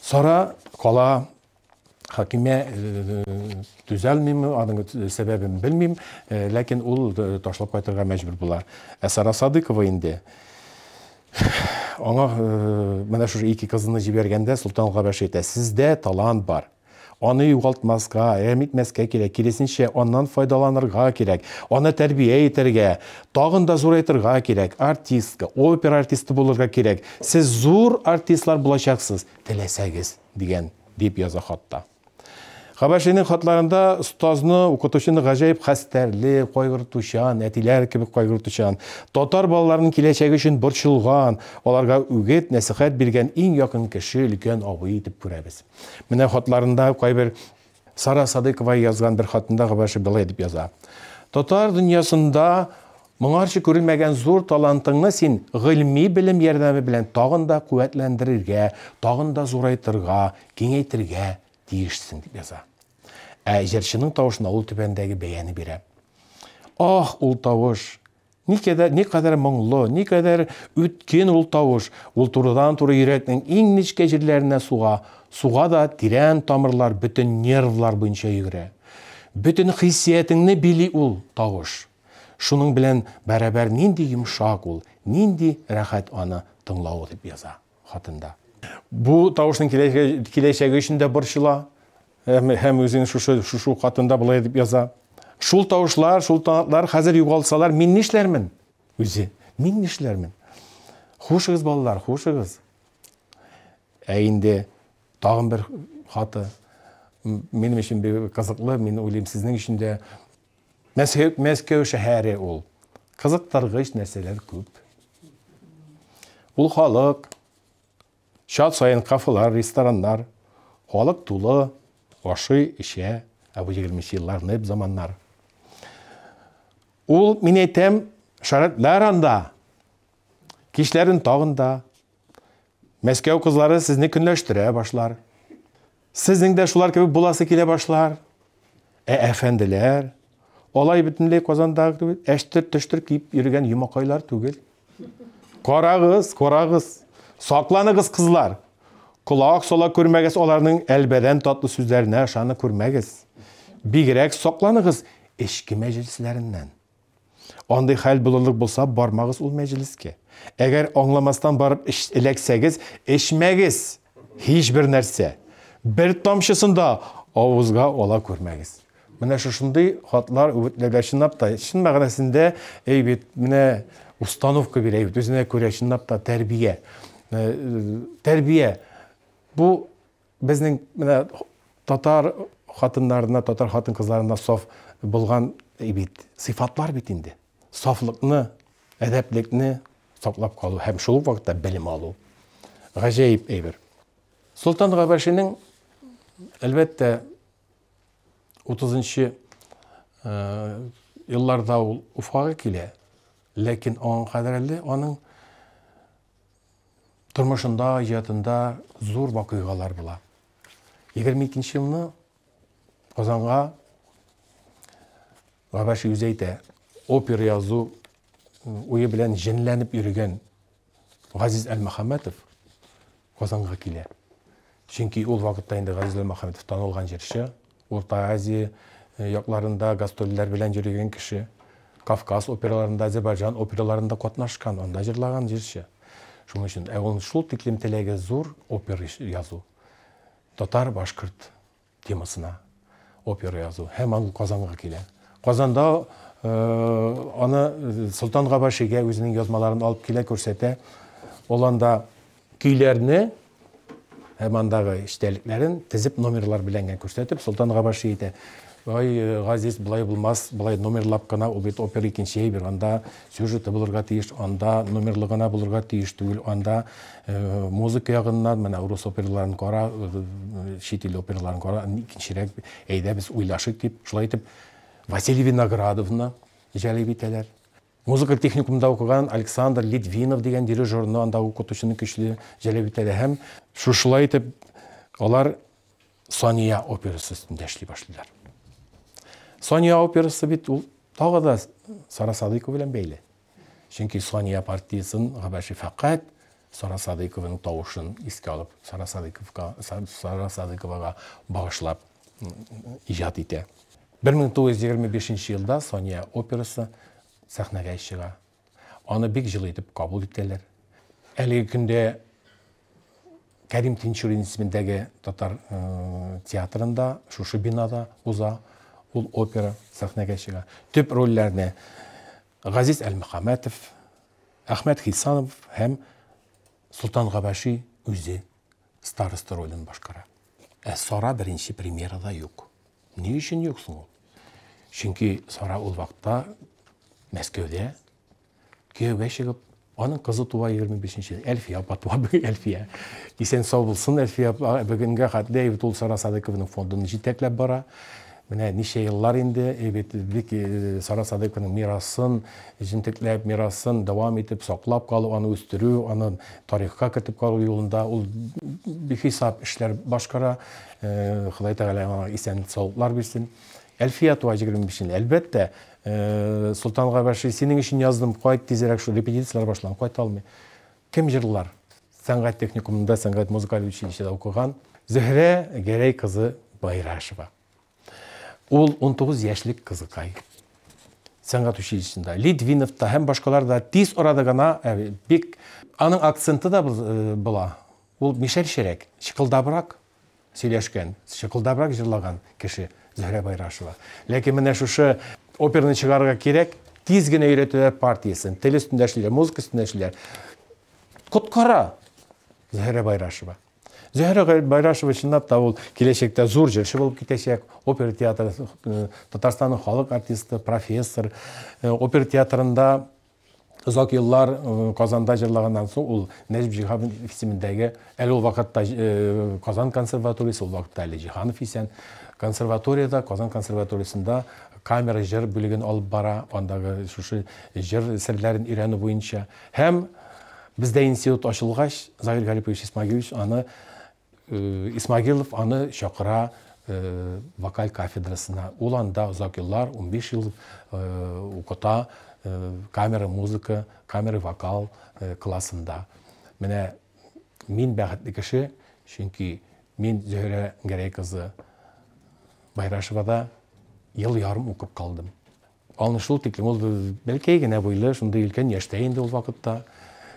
сара кала хакимә төзәлмиме аның сәбәбен белмим ләкин ул ташлап кайтырга мәҗбүр була ә сара садыкова инде аңа э, мына шу эки кызыны жибергенде «Сізді баш талант бар аны югалтмаска эмитмеска керек киресинче андан файдаланырға керек аны тәрбие итәргә тагын да зурайтырга керек артистка опер артисты болырға керек сіз зур артистлар булачаксыз теләсәгез деген деп яза хатта Хабашенің хатларында ұстазыны укытучыны ғажайып қастәрлі, қойғыртушан, әтилер кебек қойғыртушан, Тотар балаларының келешегі үшін борчылған, оларға үгет нәсихат берген иң яқын кіші үлкен абый деп күрәбез. Міне хатларында қойбір Сара Садыкова язған бір хатында Хабаши былай деп яза. Тотар дөньясында мыңаршы күрелмәгән зур талантыңны син ғилми білім ярдәме белән тағында да тағында тагын кеңейтірге тиішсің деп жаза әжершінің э, таушына ол түбәндәге бәяні бирә ах ул қадар никадәр не никадәр үткен ул тауыш ол турыдан туры йөрәкнең ең нечкә жерлеріне суға суға да тирән тамырлар бүтін нервлар бойынша йөгерә Бүтін хиссиятеңне били ул тауыш. шуның белән бәрәбәр нинди йомшак ул нинди рәхәт аны тыңлау деп жаза хатында Бу тауыштың келешегі үшін де борчыла. Һәм өзің шушы шушу хатында булай деп яза. Шул тауышлар шул танатлар хәзер югалсалар, мин нишләрмен? Үзе, мин нишләрмен? Хушыгыз балалар, хушыгыз. Ә инде тагын бер хаты минем өчен бик кызыклы, мин уйлыйм сезнең өчен дә Мәскәү шәһәре ул. Кызыктыргыч нәрсәләр күп. Ул халык Шат сайын ресторандар рестораннар, халық тулы ашы іше әбу егілмеші жыллар неп заманнар. Ул мен әйтәм шарат ләранда, тағында, Мәскәу қызлары сезне күнләштіре башлар. Сезнең де шулар көбі боласы келе башлар. Ә әфәнделәр, олай бөтенләй қазандағы әштер-төштер киеп үрген йомакайлар түгел. Қорағыз, Соқланығыз қызлар. Құлақ сола көрмәгіз оларның әлбәдән татлы сөздеріне шаны көрмәгіз. Бигерәк соқланығыз ешкі мәжілісләріннән. Ондай хәл булырлык болса бармағыз ул мәҗлескә. Әгәр аңламастан барып эш эләксәгез, эшмәгез. нәрсе. Бір тамшысында тамчысын да авызга ала күрмәгез. Менә шушындый хатлар үгетләргә чынлап та, чын мәгънәсендә әйбит, менә установка бирә, үзенә та тәрбия тәрбие бұл біздің мына татар қатындарына татар қатын қыздарына соф болған бит сифатлар бит инде софлыкны әдәплікні қалу һәм шул ук вакытта алу ғәжәйіп әйбер сұлтан ғабашинең әлбәттә 30 елларда ул уфага килә ләкин аңа кадәр әле оның тұрмышында аятында зор вакыйгалар була егерме экинчи жылны Қазанға габаши үзейте опера язу уе белән җенләнеп йөргән газиз әлмөхәммәтов казанга килә чөнки ол вакытта инде газиз әлмөхәммәтов танылған җырчы орта азия э, якларында гастрольләр белән йөргән кеше кавказ операларында азербайджан операларында катнашкан анда шуның үшін ә он шул тиклем телеге зур опера язу татар башкырт темасына опера язу һәм ул келе. Қазанда казанда аны сұлтан ғабашиге өзінің язмаларын алып келе көрсете ол анда күйләрне һәм андагы эчтәлекләрен номерлар белән көрсәтеп сұлтан ғабаши ой э, здесь былай булмас былай номерлап қана ул бит опера икенче бер анда сюжеты булырга тиеш анда номерлы гына булырга тиеш анда э, музыка ягыннан менә урыс операларын кара чит э, ил операларын кара икенчерәк әйдә без уйлашык деп шулай итеп василий виноградовна музыка техникумында оқыған александр литвинов деген дирижерны анда укытучыны көчле җәлеп итәләр һәм шушылай итеп олар Сания операсы үстінде эшли башлыйлар соня операсы бит ул тағы да сара садыкова белән бәйле чөнки соня партиясын габаши фәкать сара садыкованың тавышын искә алып сара садыковка сара садыковага багышлап иҗат итә 1925 елда соня операсы сәхнәгә чыга аны бик жылы итеп кабул итәләр әлеге көндә кәрим тинчурин исемендәге татар э, театрында шушы бинада уза ол опера сахнаға шыға төп рольләрне ғазиз әлмөхәмәтов әхмәт хисанов һәм сұлтан ғабаши үзе староста ролен башкара ә сара беренче премьерада юк ни өчен юк соң чөнки сара ул вакытта мәскәүдә кияүгә чыгып аның туа 25-нче әлфия апа туа әлфия исән сау булсын әлфия бүгенгә хәтле ул сара фондын җитәкләп бара міне неше жыллар енді әйбетбек э, сара садықованың мирасын жемтекләп мирасын дауам итеп саклап қалу аны үстерү аны тарихка кертип қалу юлында ул бихисап эшләр башкара э, Хыдай тәгалә аңа исән саулыклар бирсен әлфия туа егерме бишен әлбәттә э, сұлтан ғабаши сенің үшін яздым қайт тезірек шу репетициялар башланып қайта алмай кім жырлар сәнғат техникумында сәнғат музыкальный училищеда оқыған зөһрә гәрәй қызы байрашева Ол 19 яшлік қызықай. Сәңғат училищенда. Литвиновта һәм башкаларда тиз орады гына бик аның акценты да э, була. Ул мишәршәрәк, шықылдабырақ сөйләшкән, шықылдабырақ җырлаган кеше Зөһрә Байрашева. Ләкин менә шушы операны чыгарырга кирәк, тиз генә өйрәтәләр партиясын, тел үстендә эшлиләр, музыка үстендә эшлиләр. Коткара Зөһрә Байрашева зөһрә байрашева чынлап та ул келешекте зур жыршы болып кетешек опера театры э, татарстанның халық артисты профессор э, опера театрында ұзақ жылдар э, қазанда жырлағаннан соң ол нәжіп жиһанов есіміндегі әлі ол вакытта қазан консерваториясы ол уақытта әлі жиханов есен консерваторияда казан консерваториясында камера жыр бөлігін алып бара андағы шушы жыр сырларын үйрену бойынша һәм бізде институт ашылғаш загир галипович исмагилович аны исмагилов аны шақыра вокаль кафедрасына ол анда ұзақ жылдар он жыл камера музыка камера вокал классында міне мен бақытты кіші чөнки мен зөһрә гәрәй қызы байрашевада ел ярым оқып қалдым ал шул тиклем ол бәлкәй генә буйлы шундай үлкен яшьтә инде ул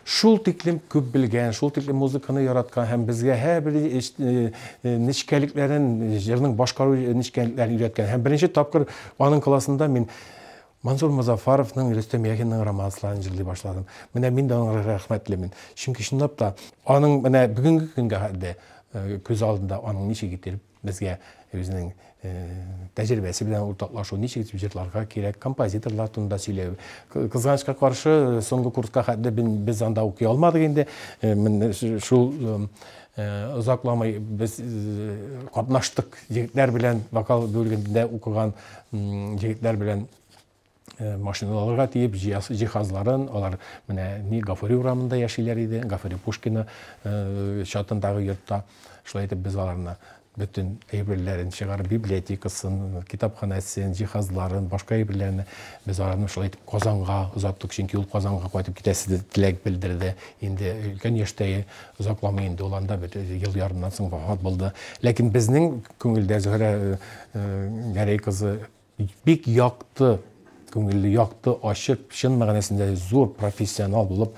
Шул тиклем күп белгән, шул тиклем музыканы яраткан һәм безгә һәр бер нечкәлекләрен, җырның башкару нечкәлекләрен өйрәткән. Һәм беренче тапкыр аның классында мин Мансур Мазафаровның Рөстәм Яхинның романсларын җырлый башладым. Менә мин дә аңа рәхмәтлемен. Чөнки чынлап та аның менә бүгенге көнгә хәтле күз алдында аның ничек итеп безгә үзенең тәжірибәсі белән уртаклашу ничек итеп җырларга кирәк композиторлар турында сөйләү кызганычка каршы соңгы курска хәтле без анда укый алмадык инде шул ұзақламай без катнаштык егетләр белән вокал бөлегендә укыган егетләр белән машиналарга тиеп жиһазларын алар менә ни гафури урамында яшиләр иде гафури пушкина чатындагы йортта шулай итеп без аларны бүтін әйберлерін шығар библиотекасын кітапханасын жиһазларын басқа әйберлерін біз араны ушул айтып қазанға узаттык чөнки ул қазанға кайтып кетесіз деп тілек білдірді инде үлкен яшьтәге озакламый инде ул анда бир ел соң вафат болды ләкин біздің көңілде зөһрә э, э, гәрәй бик яқты көңілді ұяқты ашып шын мәғәнәсендә зур профессионал булып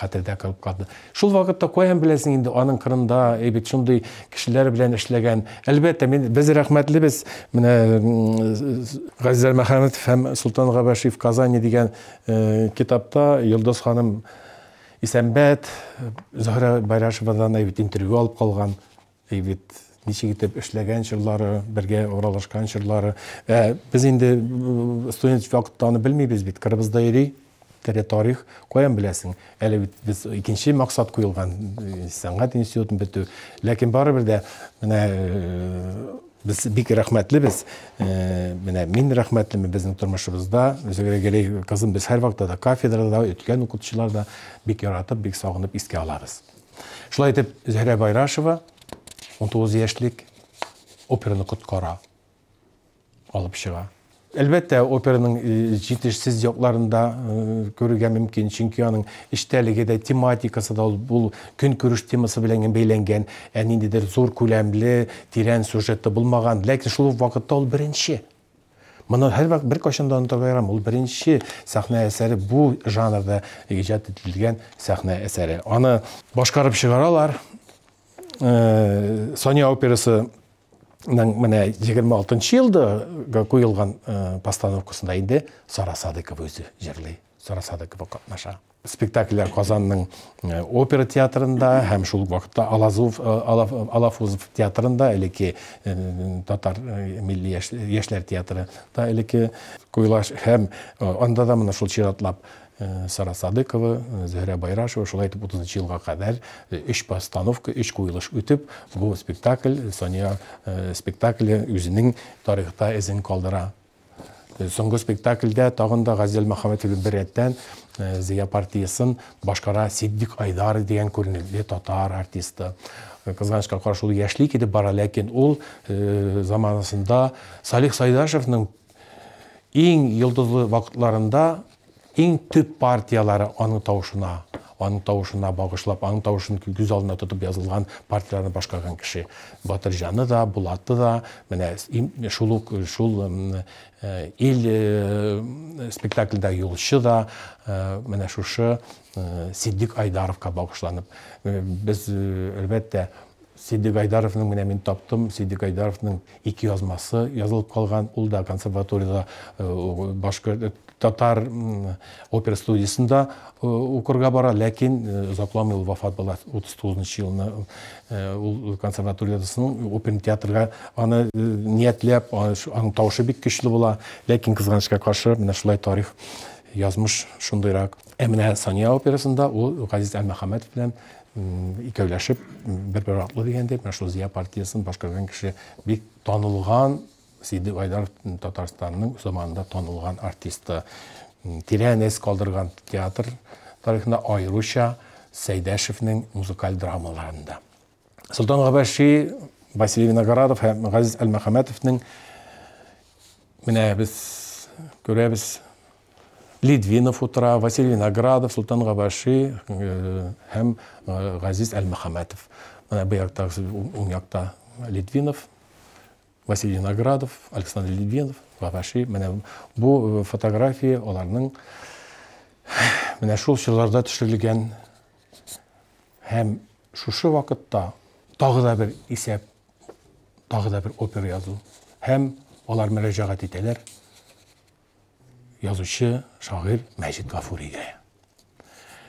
хәтердә калып калды шул вакытта каян беләсең инде аның кырында әйбит шундый кешеләр белән эшләгән әлбәттә мен без рәхмәтлебез менә газизәл мәхәмәтов һәм сұлтан ғабашев казани дигән китапта йолдыз ханым исәнбәт зөһрә байрашевадан әйбит интервью алып калган әйбит ничек итеп эшләгән чорлары, бергә оралашкан чорлары. Ә без инде э, студент вакытта аны белмибез бит. Кырбызда йөри, теле тарих, каян беләсең? Әле бит без икенче максат куелган э, сәнгать институтын бетү. Ләкин барыбер дә менә э, біз бик рәхмәтлебез. Менә мин рәхмәтлеме безнең тормышыбызда. Үзегәрәгәләй кызым без һәр вакытта да кафедрада үткән укытучылар да бик яратып, бик сагынып искә алабыз. Шулай итеп Зөһрә Байрашева 19 яшьлек операны құтқара алып шыға әлбәттә операның жетішсіз якларында көруге мүмкүн чүнки анын иштелиги да тематикасы да бұл күн көрүш темасы менен бейленген ниндейдир зор көлөмлү терең сюжетті болмаған лекин шул убакытта ол биринчи муну һәр вакыт бир качан да ол бірінші сахна эсери бул жанрда ижад этилген сахна эсери аны башқарып шығаралар соня операсы міне жиырма алтыншы жылды қойылған постановкасында енді сара садыкова өзі жырлайды сарасады вакыт наша спектакльләр казанның опера театрында һәм шул вакытта алазов э, алафузов театрында элеке э, татар э, милли яшьләр театрында элеке куйлаш һәм анда да менә шул чиратлап Сара Садыкова, Зәһрә Байрашева шулай итеп 30 елга кадәр 3 постановка, 3 куелыш үтеп, бу спектакль Соня спектакле үзенең тарихта эзен калдыра. Э, соңғы спектакльдә тағында да ғазизәл мөхәммәтуллин бер рәттән э, зыя партиясын башкара сиддик айдар деген татар артисты Қызғанышқа э, каршы ул кеді бара ләкин ол заманысында салих сайдашевның ең йолдызлы вақытларында ең төп партиялары оның тавышына аңтаушына бағышлап аңтаушын күз алдына тұтып жазылған партияны башқарған кіші батыржаны да Бұлатты да міне шул шул спектакльда юлчы да міне шушы сиддик айдаровқа бағышланып біз әлбәттә Сидик Айдаровның менә мен таптым, Сидик Айдаровның ике язмасы язылып калган. Ул да консерваторияда башкорт татар опера студиясында э, укорга бара ләкин озакламый э, вафат була 39 тогузунчу жылына э, ул консерваториясынын опера театрга аны ниятләп аның тавышы бик көчле була ләкин кызганычка каршы менә шулай тарих язмыш шундыйрак ә менә сания операсында ул газиз әлмөхәмәтов белән икәүләшеп бер-бер атлы дигәндәй менә шул партиясын башкарган кеше бик танылган Сиди айдаров татарстанның заманында танылған артисті терең із қалдырған театр тарихында айрықша сәйдәшевнің музыкаль драмаларында сұлтан ғабаши василий виноградов һәм ғазиз әлмахаметовның менә біз көрәбіз Лидвинов утыра, Василий Виноградов, Султан ғабаши э, һәм Газиз э, Әлмәхәмәтов Менә бу якта, уң якта Литвинов, василий наградов александр литвинов лаваши міне бұл э, фотография олардың міне шул жылларда түшірілген һәм шушы вакытта тағы да бір исәп тағы да бір опера язу һәм олар мөрәжәгать итәләр язучы шағир мәжит ғафуриге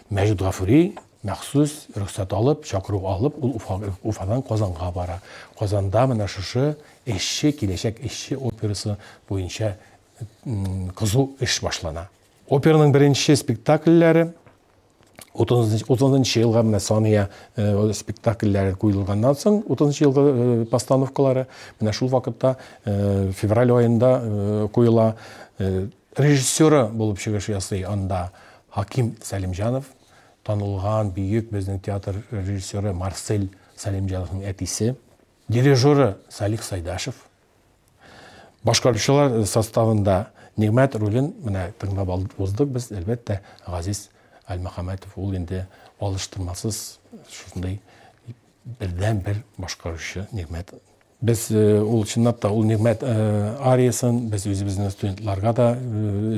мәжит ғафури махсус рұқсат алып шақыру алып бұл уфадан қазанға бара Қазанда менә шушы ішші келешек ішші операсы бойынша қызу іш башлана операның бірінші спектакльләре 30-нчы елга менә Сания э, спектакльләре куелгандан соң 30-нчы э, постановкалары менә шул вакытта э, февраль айында қойыла режиссері болып чыгыш ясый анда Хаким Сәлимҗанов танылған бүйік біздің театр режиссері марсель сәлемжановтың әтесі дирижері салих сайдашев башқарушылар составында Нигмат рөлін міне тыңдап оздық біз әлбетте ғазиз әлмахамбетов ол енді алыштырмасыз шындай бірден бір башқарушы Нигмат біз ол e, шындап та ол нигмәт э, ариясын біз өзіміздің студентларға да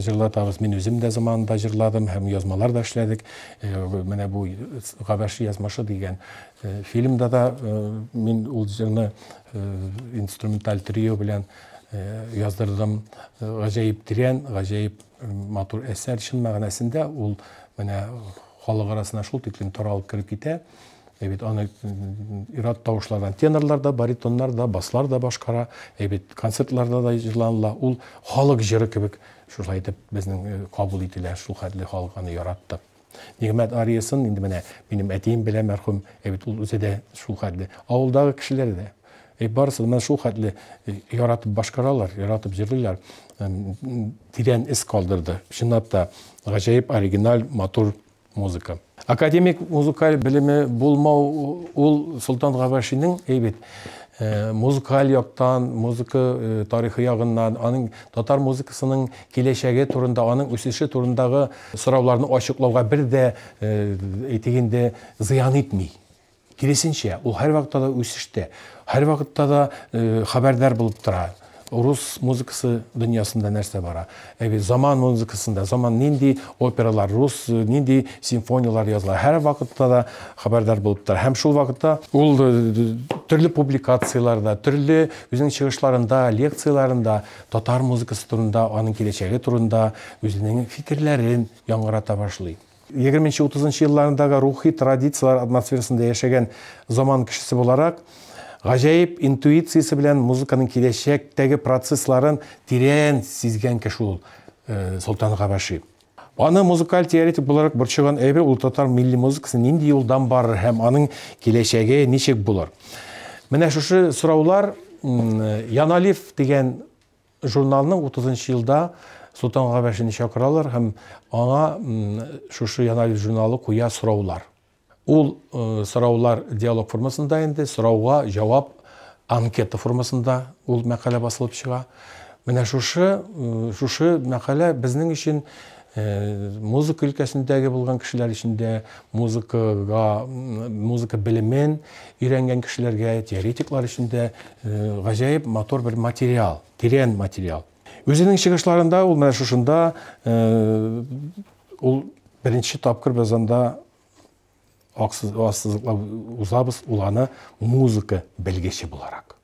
жырлатабыз э, мен өзім де заманында жырладым һәм язмалар да эшләдек э, менә бу габаши язмашы дигән фильмда да мен ол жырны инструменталь трио белән яздырдым ғажайып тирән ғажайып матур әсәр шын мәгънәсендә ул менә халык арасына шул тиклем таралып кереп китә эбит аны ираттаушылардан тенорлар да баритондар да баслар да башкара эбит концертларда да жырланыла ул халык жыры кебек шулай итеп безнең э, кабул ителә шул халык аны яратты Нигъмәт ариясын инде менә минем әтием белә мәрхүм әбит ул үзе дә шул хәтле авылдагы кешеләр дә э, барысы мен шул хәтле э, яратып башкаралар яратып җырлыйлар тирән эз калдырды чынлап та гаҗәеп оригиналь матур музыка академик музыкаль білімі болмау ол сұлтан ғабашинің әйбет ә, э, музыкаль музыка э, тарихы жағынан аның татар музыкасының келешегі турында аның үсеше турындагы сұрауларын бірді бер дә э, әйтегендә зыян етмей. киресенчә ол һәр вакытта да үсештә һәр вакытта да рус музыкасы дүниясында нәрсе бара әби заман музыкасында заман нинди опералар рус нинди симфониялар жазыла әр вакытта да хабардар болыптар һәм шул вакытта ул түрлі публикацияларда түрлі өзінің чыгышларында лекцияларында татар музыкасы турында аның келешегі турында өзінің фикерләрен яңғырата башлый 20-30 жылларындагы рухи традициялар атмосферасында яшәгән заман кешесе буларак ғажайып интуициясы білән музыканың киләчәктәге процессларын тирән сизгән кеше ул э, Габаши. Аны музыкаль теоретик буларак борчыган әйбер ул татар милли музыкасы нинди юлдан барыр һәм аның киләчәге ничек булыр. Менә шушы сораулар Яналиф дигән журналның 30-нчы елда Султан Габашине чакыралар һәм аңа шушы Яналив журналы куя сораулар ол э, сұраулар диалог формасында енді сұрауға жауап анкета формасында ол мақала басылып шыға міне шушы э, шушы мақала біздің үшін э, музыка өлкәсендәге булган кешеләр ичендә музыкаға музыка белемен үйренген кешеләргә теоретиклар ичендә ғажайып мотор бір материал терең материал өзінің чыгышларында ол мына шушында ул беренче тапкыр анда Ұзабыз узабыз музыка белгече буларак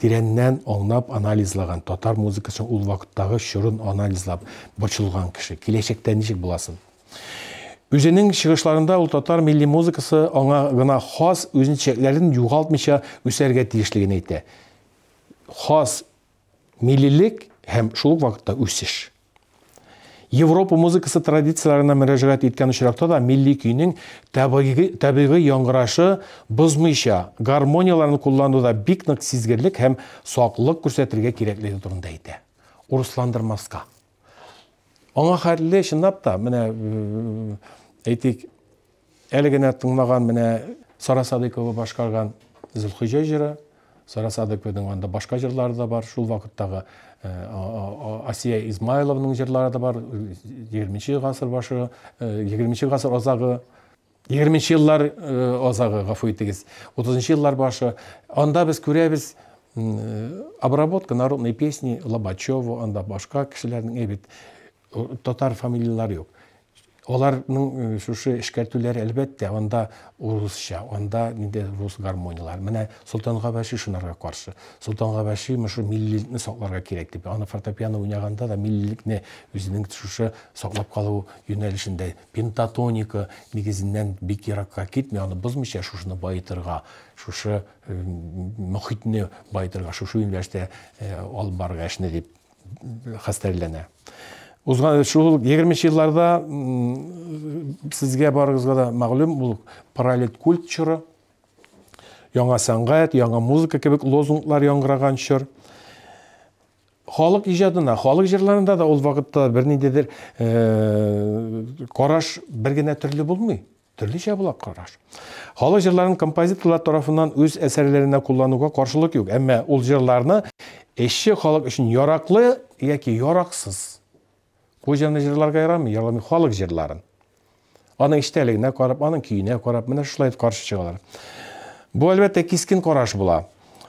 тирәннән аңлап анализлаған татар музыкасын ол уақыттағы шүрін анализлап борчылган кеше киләчәктә ничек боласын. Үзенең шығышларында ул татар милли музыкасы аңа гына хас үзенчәлекләрен югалтмыйча үсәргә тиешлеген әйтә. хос миллилек һәм шул ук вакытта европа музыкасы традицияларына мөрәжәгать иткән очракта да милли көйнең табигый яңгырашы бозмыйча гармонияларын куллануда бик нык сизгерлек һәм саклык күрсәтергә кирәклеге турында әйтә урысландырмаска аңа хәтле чынлап та менә әйтик әле генә тыңлаган менә сара садыкова башкарган зөлхиҗә җыры сара анда башка җырлары да бар шул вакыттагы асия измайловның жырлары да бар жиырминчи ғасыр башы жигирменчи ғасыр озагы жигирменчи жыллар озагы гафу итегиз башы анда біз көрөбүз обработка народной песни лобачева анда башқа кишилердин эбит татар фамилиялары жок олардың э, шушы ишкертүүлөр әлбетте онда орысша онда неде рус гармониялары міне султанга баши шунарга каршы султанга баши мышы миллиликне сакларга кирәк дип аны фортепиано ойнағанда да миллилікне өзінің шушы саклап қалу юнәлешендә пентатоника негізінен бик еракка китми аны бозмыйча шушыны байытырга шушы э, мөхитне байытырга шушы юнәлештә э, алып барырга эшне деп хәстәрләнә 20 жыйырминчи жылдарда сизге баарыңызга да маалым бул параллель культ чоры яңа сәнгать яңа музыка кебек лозунглар яңгыраган чор халык ижадына халык жырларында да ул вакытта бир ниндидир э, караш бер генә төрле булмый төрлечә була караш. Халык җырларын композиторлар тарафыннан үз әсәрләренә куллануга каршылык юк, әмма ул җырларны эшче халык өчен яраклы яки яраксыз көжемді жырларға айырамын яғни халық жырларын аның іштәлігіне қарап аның күйіне қарап мына шулай каршы чыгалар бу әлбәттә кискен караш була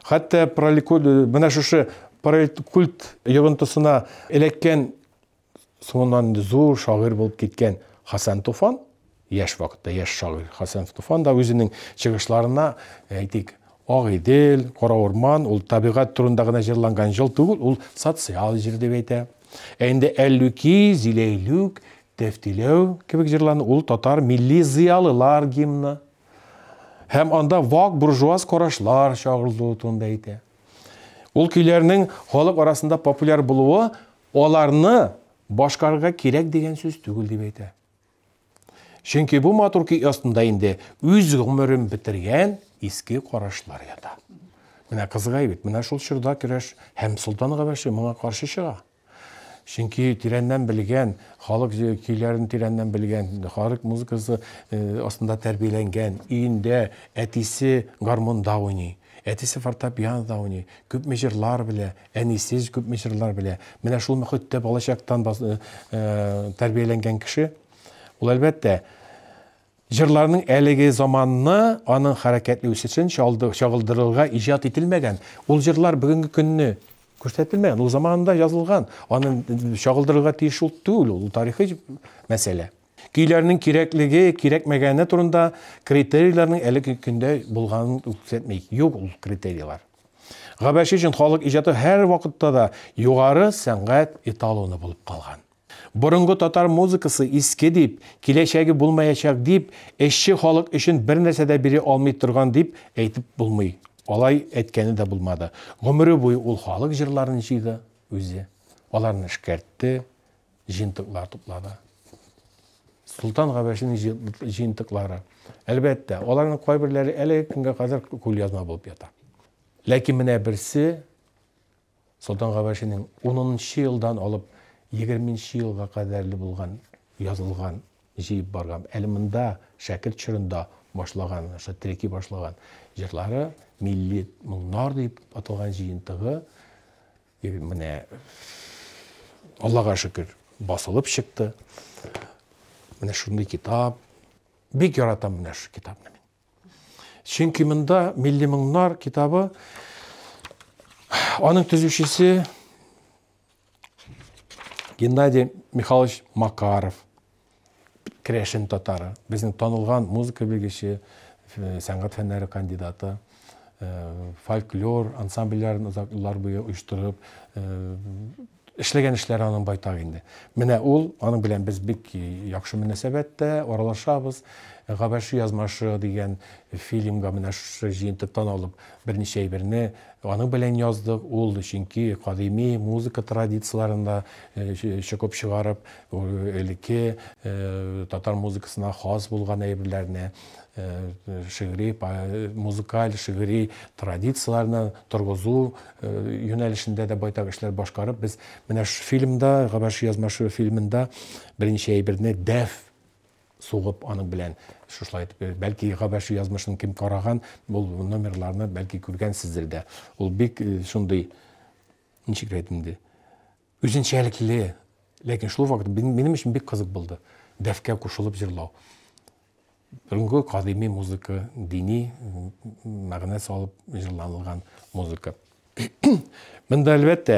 хәтта мына шушы культ йогынтысына эләккән соңынан зур шагыйрь булып кеткен хасан туфан яшь вакытта яшь шагыйрь хасан туфан да үзенең чыгышларына э, әйтик ак идел кара урман ул табигать турында гына жырланган жыл түгел ул социаль жер деп әйтә Әнді әллүки зилейлүк тәфтилеу кебек жерланы ул татар милли зыялылар гимны. Хәм анда вак буржуаз карашлар чагылдыгы турында әйтә. Ул күйлерінің халык арасында популяр булуы оларны башқарға керек деген сүз түгел дип әйтә. бу матур күй астында инде үз ғымырын бітірген иске карашлар ята. Менә кызыгай бит, менә шул шырда күреш, хәм Султан Габаши моңа каршы чыга чөнки тирәннән белгән халык көйләрен тирәннән белгән халык музыкасы астында тәрбияләнгән өендә әтисе гармунда уйный әтисе фортепианода уйный күпме җырлар белә әнисе күпме җырлар белә менә шул мөхиттә балачактан тәрбияләнгән кеше ул әлбәттә Жырларының әлеге заманны аның хәрәкәтле үсешен шағылдырылға иҗат ителмәгән ул жырлар бүгенге көнне көрсетілмеген ол заманында жазылған оны шоғылдыруға тиіс ұлт түгіл ол тарихи мәселе күйләрінің кирәклеге кирәкмәгәне турында критерийләрнең әлеге көндә булганын күрсәтмей юк ул критерийлар ғабәши үшін халық ижаты һәр вакытта да жоғары сәнгать эталоны болып қалған бұрынғы татар музыкасы иске деп келешегі булмаячак деп, эшче халық үшін бір нәрсе де бире алмай тұрған деп әйтеп болмай олай әйткені да болмады ғұмыры бойы ол халық жырларын жыйды өзі оларны ішкертті жиынтықлар туплады сұлтан ғабашинің жиынтықлары әлбәттә оларның кайберләре әлі көнгә қазір кулъязма болып ята ләкин міне бірсі сұлтан 10 онынчы жылдан алып 20 елга кадәрле болған болған жиып барған. әле монда шәкірт чорында башлаған ошо башлаған жырлары миллет мыңнар деп аталған жиынтығы міне аллаға шүкір басылып шықты міне шындай кітап бек яратамын мына шу мен чөнки мында милли мыңнар кітабы оның түзушісі геннадий михайлович макаров крешин татары біздің танылған музыка белгіші сәнғат фәндері кандидаты folklor ansambellərin uzaqlar bu uyuşdurub işləgən işləri anın baytaq indi. Mənə ol, anı bilən biz bir ki, yaxşı münasibətdə oralaşabız. Qabaşı yazmaşı deyən filmə mənə şu jintibdən alıb bir neçə birini anı bilən yazdıq. Oldu çünki qadimi muzika tradisiyalarında çəkib çıxarıb, eliki tatar muzikasına xas bolğan əybirlərini шигри музыкаль шигри традицияларны торгызу э, юнәлешендә де байтак эшләр башқарып біз менә шу фильмда ғабаш язмашы фильмында бірінші әйберне дәф суғып аның белән шушылай итеп бәлки габаш язмышын кем қараған бұл номерларны бәлки көрген дә Ол бик э, шундый ничек әйтим инде үзенчәлекле ләкин шул вакыт минем өчен бик қызық болды. дәфкә кушылып җырлау бүгінгі қадими музыка діни мәғіне салып жырланылған музыка мында әлбетте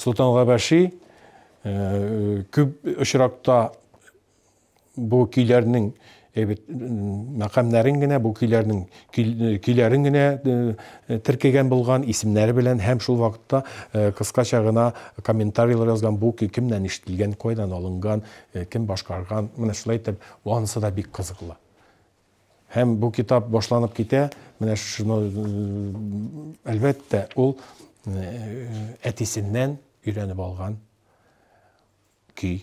сұлтан ғабаши э, көп ұшырақта бұл күйлерінің эбит мәкамнәрен генә бу көйләрнең көйләрен э, генә э, э, теркегән болған исемнәре белән һәм шул вакытта кыскача гына комментарийлар язган бу көй кемнән ишетелгән кайдан алынган кем башкарган менә шулай итеп анысы да бик кызыклы һәм бу китап башланып китә менә шуны әлбәттә ул әтисеннән өйрәнеп алган көй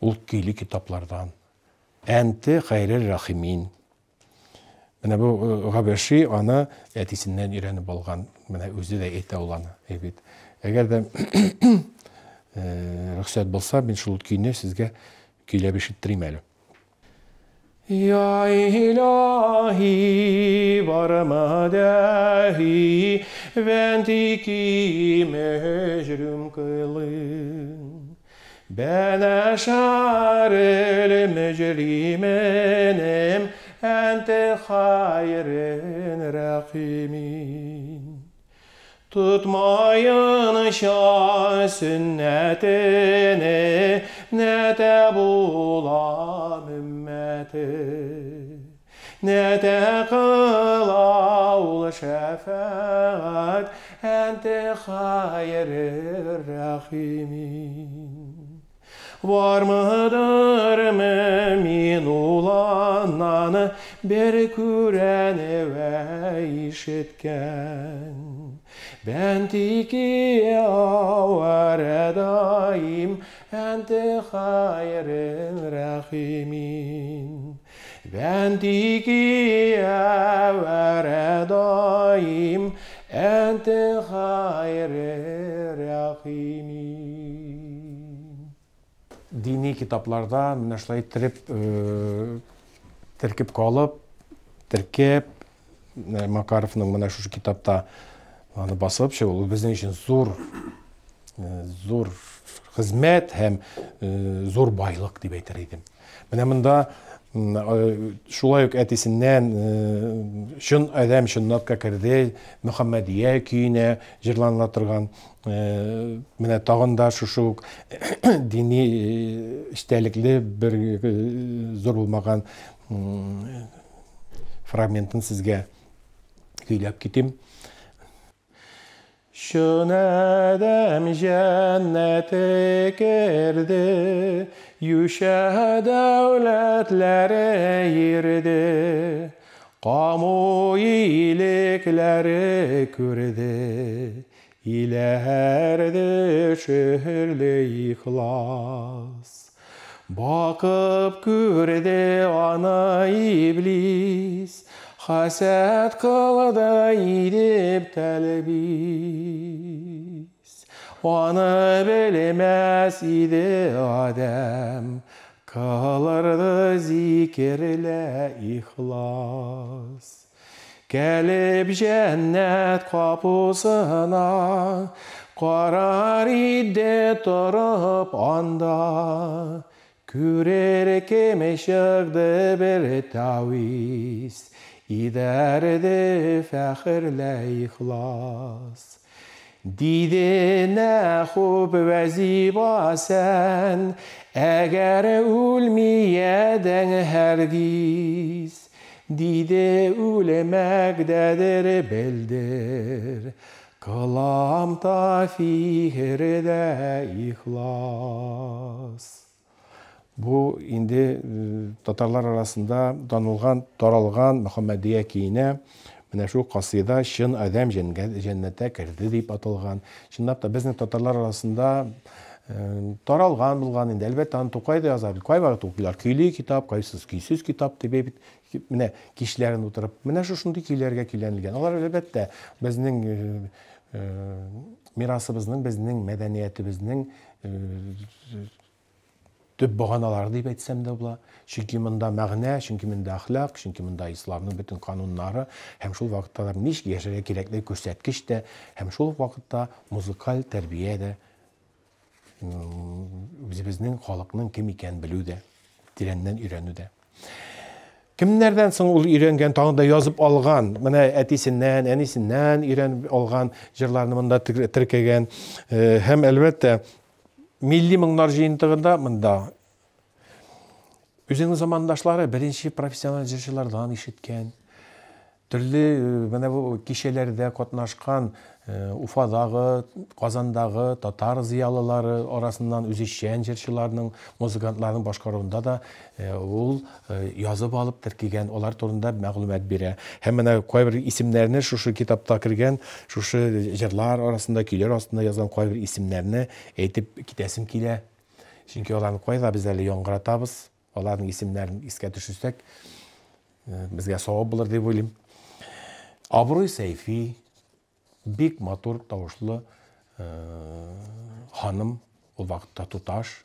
ул көйле китаплардан әнті қайры рахимин міне бұл ғабеши ана әтисінен үйреніп болған міне өзі де әйте оланы әйбит егер де э, рұқсат болса мен шұл күйіне сізге күйлеп ишіттіреймін әлі Я илахи барамадахи вәнтики мәжрүм кылы Ben eşar el mecrimenem ente hayren rakimin. Tutmayın şah sünnetini ne de bulam ümmeti. Ne de kılavul şefaat ente hayrer rahimin. Var mıdır memin ulananı bir küren eve işitken? Ben tiki avare daim ente hayrel rahimin. Ben tiki avare daim ente hayrel rahimin. dini kitaplarda mine şulay tirip e, tirkip kalıp tirkip Макаровның мына шу китапта аны басып ше ол біздің үшін зор зор қызмет һәм зор байлық дип айтар едім міне мында Э, шулай ук әтисеннән чын э, адәм чынлап кәкерде мөхәммәдия көйенә җырланыла торган э, менә тагын да шушы фрагментін дини эчтәлекле бер зур булмаган фрагментын сезгә көйләп китим Шын Yüşe devletlere girdi, Kamu iyilikleri kürdü, İlerdi şehirli ihlas. Bakıp kürdü ana iblis, Haset kıldı idip telbis. Onu bilmez idi Adem Kalardı zikirle ihlas Gelip cennet kapısına Karar idi durup anda Kürerkem eşıkdı bir taviz İderdi fəxirlə ixlas Didinə xub və zibasən, əgər ölməyədən hərgiz. Dide ölməkdədir bildir, kalamda fihirdə ixlas. Bu indi e, tatarlar arasında danılğan, daralğan Məhəmmədiyyə kiyinə менә шу касыйда чын адәм жәннәткә керде дип аталган. Чынлап та татарлар арасында э, таралған булган инде. Әлбәттә, аны Тукай да яза бит. Кайбагы укыйлар китап, кайсыз күйсіз китап дип бит. Менә кишләрен утырып, менә шушындый көйләргә көйләнелгән. Алар әлбәттә безнең э, э, мирасыбызның, безнең мәдәниятебезнең төп бағаналар деп айтсам да була чөнки монда мәгънә чөнки монда әхлак чөнки монда исламның бөтен кануннары һәм шул вакытта ничек яшәргә кирәкле күрсәткеч тә һәм шул вакытта музыкаль тәрбия дә үзебезнең халыкның кем икәнен белү дә тирәннән өйрәнү дә Кемнәрдән соң ул өйрәнгән тагын да язып алган, менә әтисеннән, әнисеннән өйрәнеп алган җырларны монда э, һәм әлбәттә милли мыңнар жиынтығында мында өзінің замандашлары бірінші профессионал жыршылардан ишеткен. түрлі э, мына кешелерде катнашкан уфадағы қазандағы татар зиялылары арасынан өзешен жыршыларның музыкантларның башқаруында да ол язып алып тіркеген олар турында мәгълүмат бере һәм менә кайбер исемнәрне шушы китапта кергән шушы жырлар арасында көйләр астында язган кайбер исемнәрне әйтеп китәсем килә чөнки аларны кайда без әле яңгыратабыз аларның исемнәрен искә төшерсәк безгә савап булыр дип уйлыйм абруй сәйфи бик матур тавышлы э, ханым ул вакытта туташ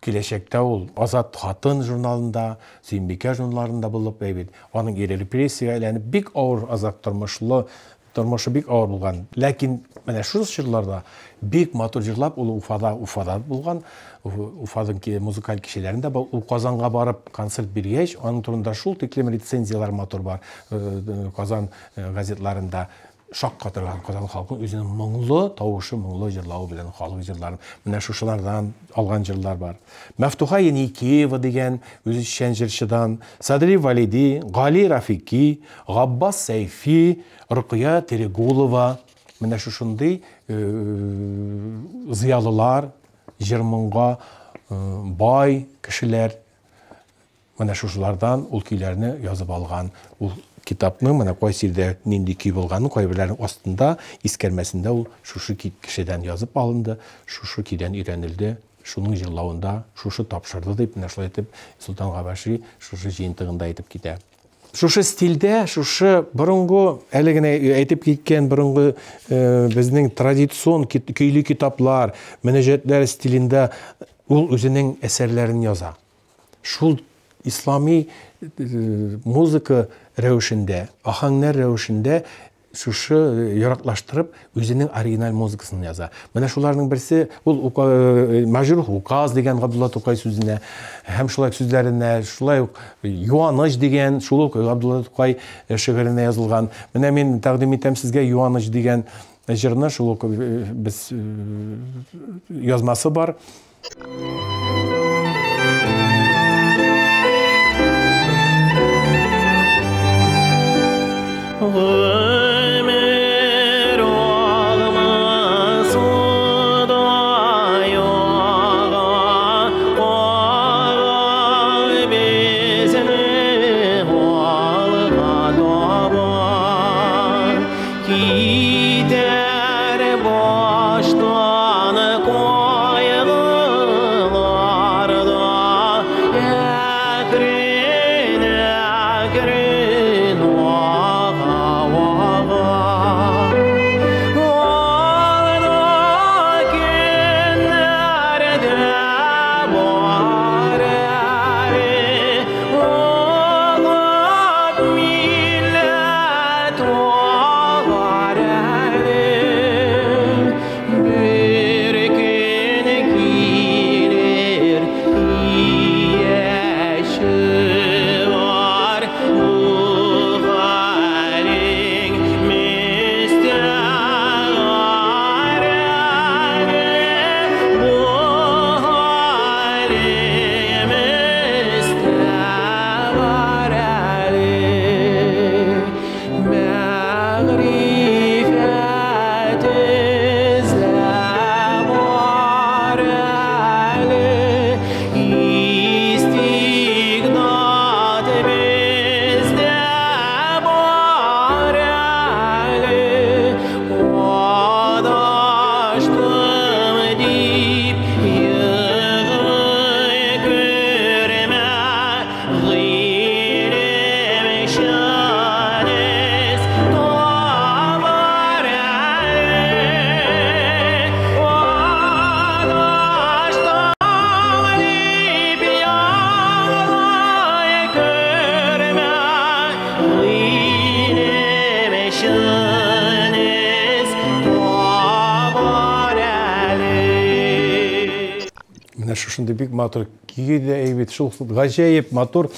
келешекте ол азат хатын журналында сөймбикә журналында булып әйбит аның ире репрессияга әйләнеп бик ауыр азат тормышлы тормышы бик ауыр болған ләкин менә шул җырларда бик матур җырлап ол уфада уфада булган уфаның музыкаль кешелерінде ол қазанға барып концерт биргәч оның турында шул тиклем рецензиялар матур бар қазан э, э, газетларында şok qatıran xalqın özünün moğlu tavuşu, moğlu cırlağı bilən xalq cırları. Mənə şuşalardan alğan cırlar var. Məftuha Yenikiyeva deyilən özü şənjirşidan, Sadri Validi, Qali Rafiki, Qabbas Seyfi, Ruqiya Terigulova mənə şuşunday ziyalılar, jırmınğa bay kişilər mənə şuşulardan ülkələrini yazıb alğan ul китапны мына кайсирде нинди кий күй кай бирлердин астында ескермесінде ол шушы кишиден жазып алынды шушу киден үйрөнүлдү шуның жырлауында шушы тапшырды деп мына ушулай айтып султан габаши шушы жиынтығында айтып китә шушы стилде шушы бұрынғы әлі генә әйтеп бұрынғы ә, традицион күйлі китаплар мінәжәтләр стилінде ул үзенең әсәрләрен яза шул ислами музыка рәвешендә ахаңнар рәвешендә шушы яраклаштырып үзенең оригиналь музыкасын яза. Менә шулардың берсе ул э, мәҗрух указ деген Габдулла Тукай сүзенә һәм шулай сүзләренә, шулай ук юаныч дигән шул ук Габдулла Тукай э, шигыренә язылган. Менә мин тәкъдим итәм сезгә юаныч дигән э, шул ук без язмасы бар. Oh. мотор күйге де әйбет шулсыз ғажайып мотор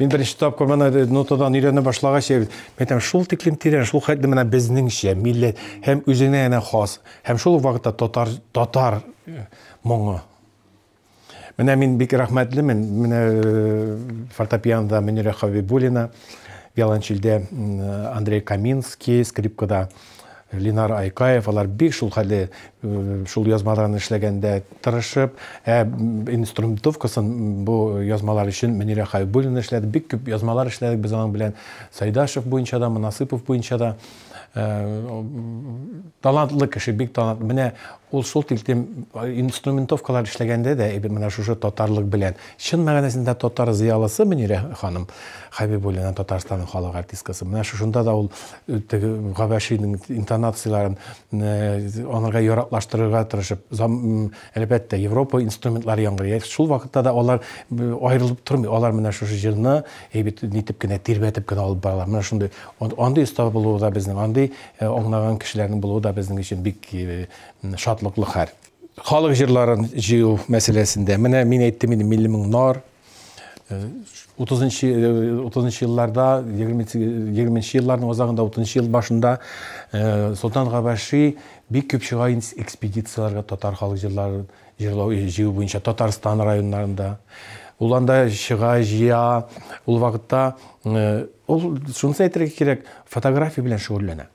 мен бірінші тапқы мына нотадан үйрене башлагач әйбет мен айтам шул тиклим тирен шул хәтле мына біздіңше милләт һәм үзенә генә хас һәм шул вакытта татар татар э, моңы менә мин бик рәхмәтлемен менә э, фортепианода мөнирә хәбибуллина виолончельдә э, андрей каминский скрипкада Линар Айкаев, алар бик шул хәле э, шул язмаларны эшләгәндә тырышып, ә инструментовкасын бу язмалар өчен Мөнирә Хайбуллина эшләде. Бик күп язмалар эшләдек без аның белән. Сайдашев буенча да, Насыпов буенча да. Э, талантлы кеше, бик талантлы. Менә ул сол тилтем инструментовкалар эшләгәндә дә менә шушы татарлык белән чын мәгънәсендә татар зыялысы Мөнирә ханым Хәбибуллина Татарстанның халык артисткасы. Менә шушында да ул э, теге Габашиның интонацияларын э, анарга яраклаштырырга тырышып, әлбәттә Европа инструментлары яңгырый. Шул вакытта да алар аерылып тормый. Алар менә шушы җырны әйбит нитеп кенә тирбәтеп кенә алып баралар. Менә шундый андый оста булуы да безнең, андый э, аңлаган кешеләрнең булуы да безнең өчен бик шат Э, э, шатлыклы э, хәл халық жырларын жыю мәселесінде міне мен айттым енді миллимің нор утузынчы жылларда жыйырманчы жылдардын азагында отузунчу жыл башында султан габаши бик көп шығайын экспедицияларга татар халык жырларын жырлоо жыйуу татарстан райондарында уланда шыға ул ул керек фотография белән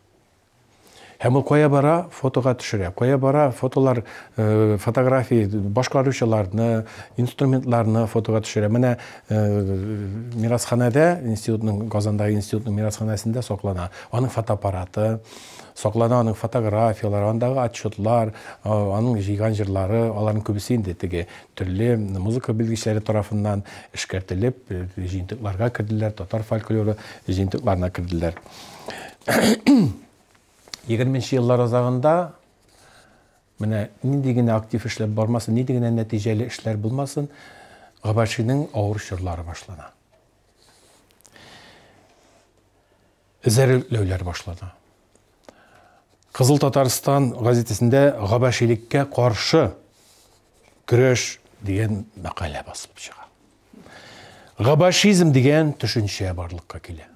Һәм ул коя бара фотога төшерә. Коя бара фотолар, фотографии, башкаручыларны, инструментларны фотога төшерә. Менә мирасханәдә, институтның Казандагы институтның мирасханәсендә саклана. Аның фотоаппараты, саклана аның фотографиялары, андагы отчетлар, аның җыйган җырлары, аларның күбесе инде теге төрле музыка белгечләре тарафыннан эшкәртелеп, җыентыкларга керделәр, татар фольклоры җыентыкларына керделәр. 20-ші жылдар азағында міне не актив эшләр бармасын не деген нәтиҗәле болмасын? булмасын габашиның авыр чорлары башлана зәрелеуләр башлана қызыл татарстан газетесендә габашилеккә каршы күреш деген мәкалә басылып чыга габашизм дигән төшенчә барлыкка килә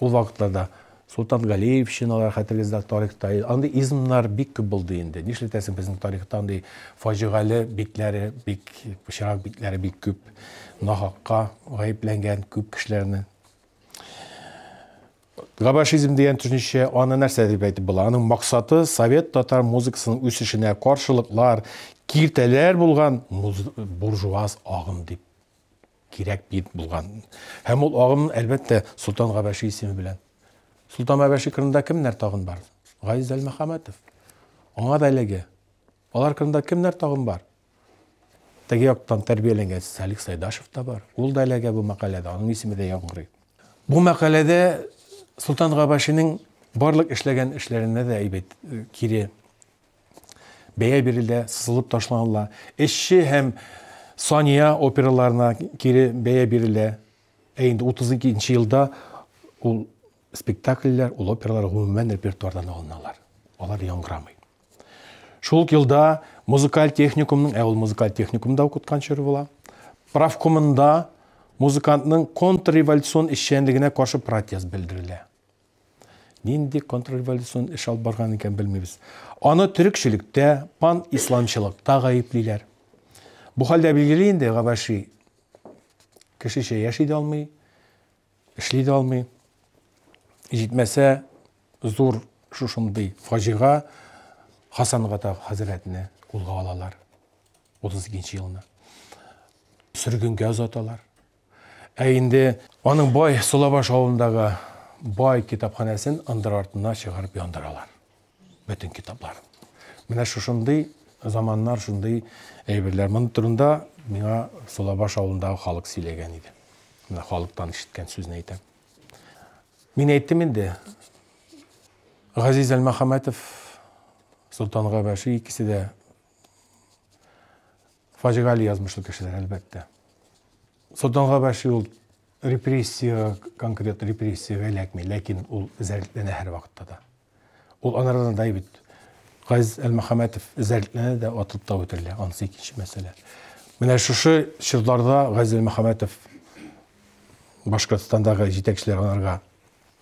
ул вакытларда sultanгалиевщиналар кателесиздер тарыхта андай измдар бик көп болду инде нишлетесиң биздин тарыхта андай фажигале биттери бик чырак биттери бик көп нахакка гаепленген көп кишилерни габашизм деген түшүнүкчө аны нерсе деп айтып була анын максаты совет татар музыкасынын үсүшүнө каршылыклар киртелер болгон буржуаз агым деп кирәк бит булган һәм ул агым әлбәттә султан габаши исеме белән сұлтан бәбәші қырында кімнәр тағын бар ғазиз әлмахаматов оңа әлеге алар қырында кімнәр тағын бар теге жақтан тәрбиеленген сәлік сайдашев та бар ол да әлеге бұл мәқаледе оның есімі де яңғырайды бұл мәқаледе сұлтан ғабашинің барлық эшләгән эшләренә дә әйбет кире бәя бирелә, сызылып ташланыла. Эшче һәм Сания операларына кире бәя бирелә. Ә инде 32 нче елда ул спектакльлер, ул опералар ғөмүмән репертуардан алыналар. олар яңгырамый. Шул елда музыкаль техникумның, ә ул музыкаль техникумда укыткан чор була. Правкомында музыкантның контрреволюцион эшчәнлегенә каршы протест белдерелә. Нинди контрреволюцион эш алып барган икән белмибез. Аны төрекчелектә, пан исламчылыкта гаеплиләр. Бу хәлдә билгеле инде Габаши кешеше яши алмый, жетмәсә зур шушындай фажиға хасан ғата хазіретіне қолға алалар 32 жылына сүргінге ұзаталар әйінде оның бай солабаш ауылындағы бай китапханасын ындыр артына шығарып яндыралар бүтін китапларын міне шушындай заманнар шундай әйберлер мұны турында миңа сұлабаш ауылындағы халық сөйлеген еді мына халықтан ишіткән сөзін айтамын Мине айттым енді ғазиз әлмахаметов сұлтан ғабаши екісі де фажигали жазмышлы кішілер әлбәтте сұлтан ғабаши ол репрессияға конкрет репрессияға ілікмей ләкин ол зәрлікленеді әр уақытта да ол анардандай бит ғазиз әлмахаметов зәрлікленеді де атылып та өтірілді анысы екінші мәселе Мен шушы жылдарда ғазиз әлмахаметов башқұртстандағы жетекшілер анарға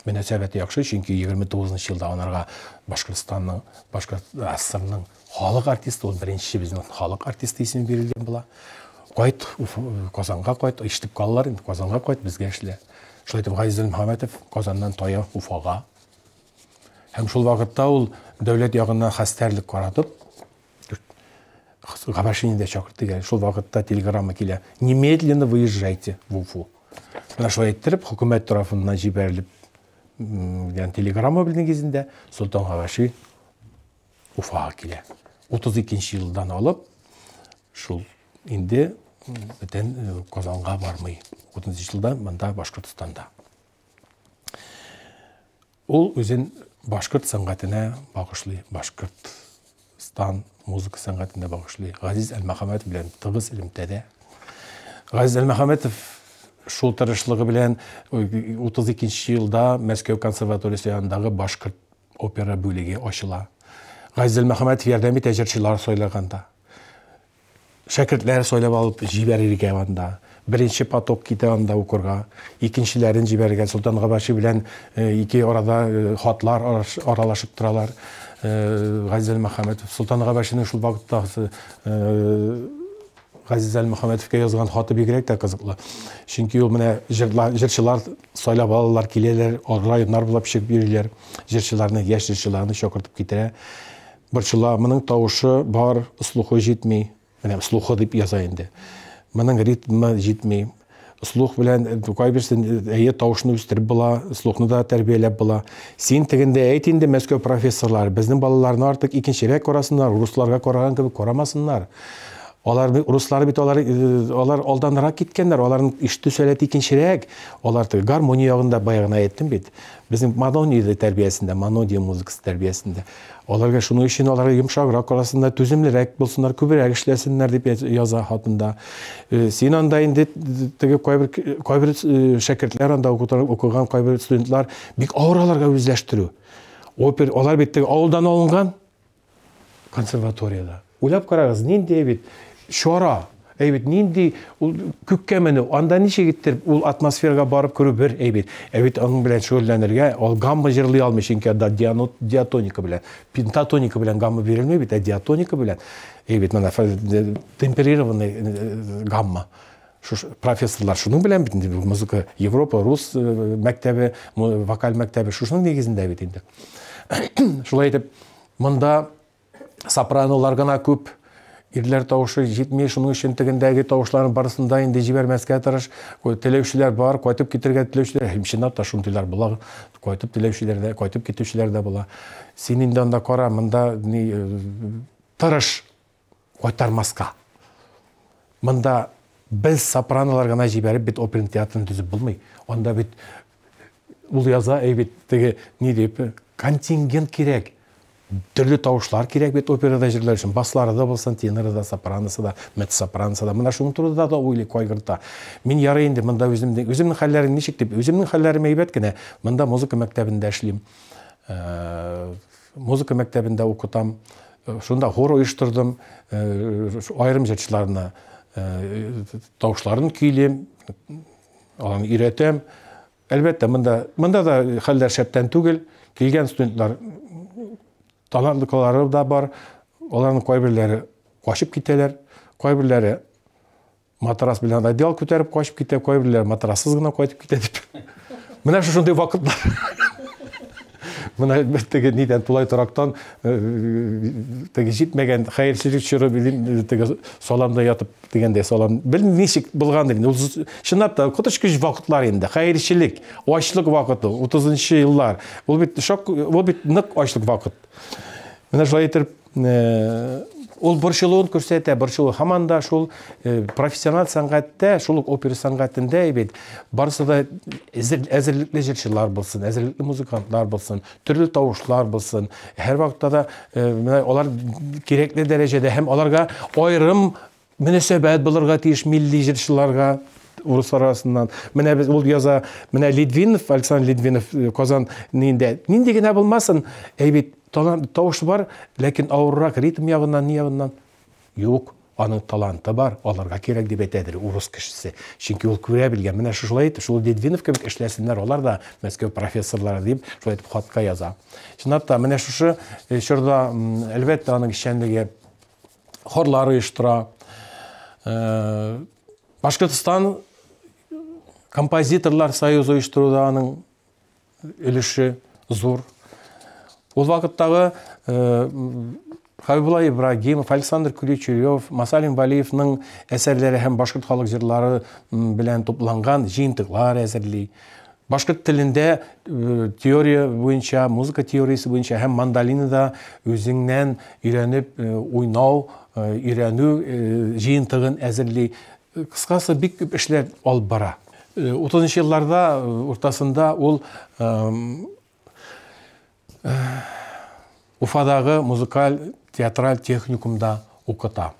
мөнәсәбәте яхшы чөнки 29 жылда анарға башқұртстанның башқұртстанның э, халық артисті ол бірінші біздің халық артисті есімі берілген бола қойт қазанға э, қойт іштіп қалалар енді қазанға қойт бізге ішіле шулайтып ғазизел мұхаммедов қазаннан тоя уфаға һәм шул вакытта ул дәүләт ягыннан хәстәрлек каратып Габашини да чакырды келе. Шул вакытта телеграмма килә. Немедленно выезжайте в Уфу. Менә шулай иттереп, хөкүмәт тарафыннан җибәрелеп телеграмма білген кезінде сұлтан хабаши уфаға келе 32 екінші жылдан алып шул инде бітен казанға бармай отызынчы жылда мында башкортстанда ол өзен башкырт сәнгатіне бағышлы башкыртстан музыка сәнгатіне бағышлы ғазиз әлмахамбетов білен тығыз элемтеде ғазиз әлмахамбетов шул тырышлыгы белән 32 елда Мәскәү консерваториясе янындагы башкорт опера бүлеге ачыла. Газизел Мәхәмәтов ярдәм итә җырчылар сайлаганда. Шәкертләр сайлап алып җибәрергә анда. Беренче поток китә анда укырга, икенчеләрен җибәргән Султан Габаши белән э, ике арада э, хатлар аралашып торалар. Э, Газизел Мәхәмәтов Султан Габашиның шул вакытта ғазиз әлмұхамедовке жазған хаты бигерәк тә кызыклы чөнки ул менә жырчылар сайлап алалар киләләр районнар буйлап чыгып йөриләр жырчыларны яшь жырчыларны чакыртып китерә борчыла моның тавышы бар слухы жетмей менә слухы деп яза инде моның ритмы җитми слух белән кайберсен әйе тавышны үстереп була, слухны да тәрбияләп була. Син тегенде әйт инде Мәскәү профессорлары, безнең балаларны артык икенчерәк карасыннар, русларга караган кебек карамасыннар. Олардың руслары бит олар э, олар алданраак кеткендер, олардың ишти сөйләт икенчерәк, оларды гармония ягында баягына айттым бит. Безнең Мадонни тәрбиесінде Мадонни музыкасы тәрбиесінде Оларға шуның үшін оларға йомшагырак арасында түземлерәк булсыннар, күбрәк эшләсеннәр деп жаза хатында. Э, син анда инде теге кайбер кайбер э, шәкертләр анда укыган кайбер студентлар бик авыр аларга Опер олар бит ауылдан алынган консерваторияда. Уйлап карагыз, нинди бит шора әйбит нинди ул күккә менү анда ничек иттер ул атмосферага барып күрү бер әйбит әйбит аның белән шөгыльләнергә ол гамма җырлый алмый чөнки анда диатоника белән пентатоника белән гамма бирелмәй бит ә диатоника белән әйбит менә темперированный э, гамма Шуш, профессорлар шуның белән бит музыка европа рус э, мәктәбе вокаль мәктәбе шушының негізінде бит инде шулай итеп монда сопранолар гына күп Ирлер тауышы жетмей шының үшінтігіндегі тауышларын барысында енді жібермәске тұрыш, тілеушілер бар, көйтіп кетірген тілеушілер, хемшінат та шын тілер бұла, көйтіп тілеушілер де, көйтіп кетушілер де бұла. онда қора, мында э, тұрыш, көйтармасқа. Мында біз сопранолар ғана жіберіп, бет оперен театрын түзіп болмай. Онда бет ұл яза, әйбеттігі не деп, контингент керек түрлі тауышлар керек бет операда жырлар үшін баслары да болсын теноры да сопраносы да мец сопраносы да мына шуның тұрды да ойлы койгырта мен ярай енді мында өзімдің өзімнің хәлләрім ничек деп өзімнің хәлләрім әйбәт кенә мында музыка мәктәбендә эшлим музыка мәктәбендә укытам э, шунда хор оештырдым э, айрым җырчыларына э, тауышларын көйлем аларны өйрәтәм әлбәттә мында мында да хәлләр шәптән түгел килгән студентлар талантлықлары да бар олардың кайбірлері қошып кетелер кайбірлері матрас білен одеял көтеріп қашып кете кайбірлері матрассыз ғана қайтып кетеді міне ошондай уақыттар мына теге ниден тулай тұрақтан э, теге жетмеген хәйерсізлік жүріп теге соламда ятып дегендей солам біл ничек болған деген ол шынлап та коточкыш вакытлар енді хәйершілік ачлык вакыты отузынчы жылдар ол бит шок ол бит нык ачлык вакыт мына шулай итеп э, ол борчылуун көрсөтө борчулуу хаманда шул э, профессионал саңгатта шул опера саңгатында бит барысы да әзірлікті жырчылар болсын әзірлікті музыканттар болсын түрлі тавышлар болсын әр вакытта да олар э, керекле дәрежеде һәм аларга айрым мүнөсөбәт булырга тиеш милли жырчыларга урус арасынан менә без ул яза менә литвинов александр литвинов э, казан ниндә ниндигенә булмасын әйбит талант бар ләкин ауыррақ ритм яғынан не яғынан жоқ аның таланты бар аларға керек деп айтады орыс кішісі чөнки ул күрә белгән менә шулай итеп шул дедвинов кебек эшләсеннәр олар да мәскәү профессорлары деп шулай итеп хатқа яза чынлап та менә шушы чорда э, әлбәттә аның эшчәнлеге хорлар оештыра э, башкортстан композиторлар союзы оештыруда аның өлеше ол уақыттағы э, Хабибулла Ибрагимов, Александр Куличурев, Масалим Валиевның әсәрләре һәм башкорт халык җырлары белән тупланган җыентыклар әзерли. Башкорт тілінде э, теория буенча, музыка теориясы буенча һәм мандолинада үзеңнән өйрәнеп ойнау, э, өйрәнү җыентыгын әзірлей. Қысқасы бик күп эшләр алып бара. 30 елларда уртасында ул Э, уфадағы музыкаль театраль техникумда оқыта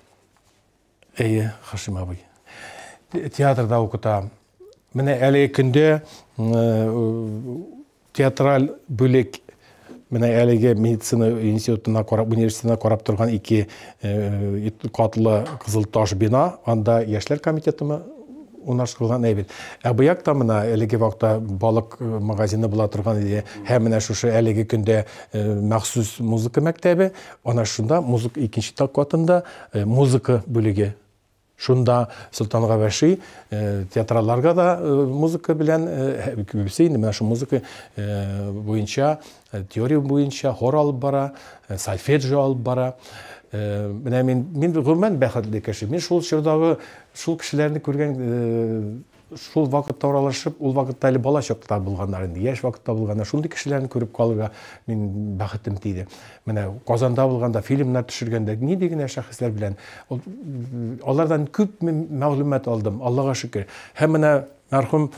әйе хашим театрда оқыта міне әлі күнде э, театраль бөлек Мені әліге медицина институтына қарап университетіне қарап тұрған екі э, қатылы қызыл бина анда яшьләр комитеті унашкылган әйбит. Ә буяк та мына әлеге вакытта балык э, магазины була торган иде. Һәм менә шушы әлеге көндә э, махсус музыка мәктәбе, ана шунда музыка икенче такватында э, музыка бүлеге Шунда Султан Гаваши театраларга да музыка белән күбесе инде менә шу музыка буенча, теория буенча хор алып бара, сольфеджио алып бара мен мен ғұмән бәхетлі кіші мен шул жердағы шул кішілерді көрген э, шул вакытта оралашып ол вакытта әле бала енді еш инде яшь вакытта булганнар көріп қалуға Мен бақытым тиді мен қазанда болғанда фильмдер булганда не деген ни дигән алардан күп мәгълүмат алдым Аллаға шүкір һәм менә мәрхүм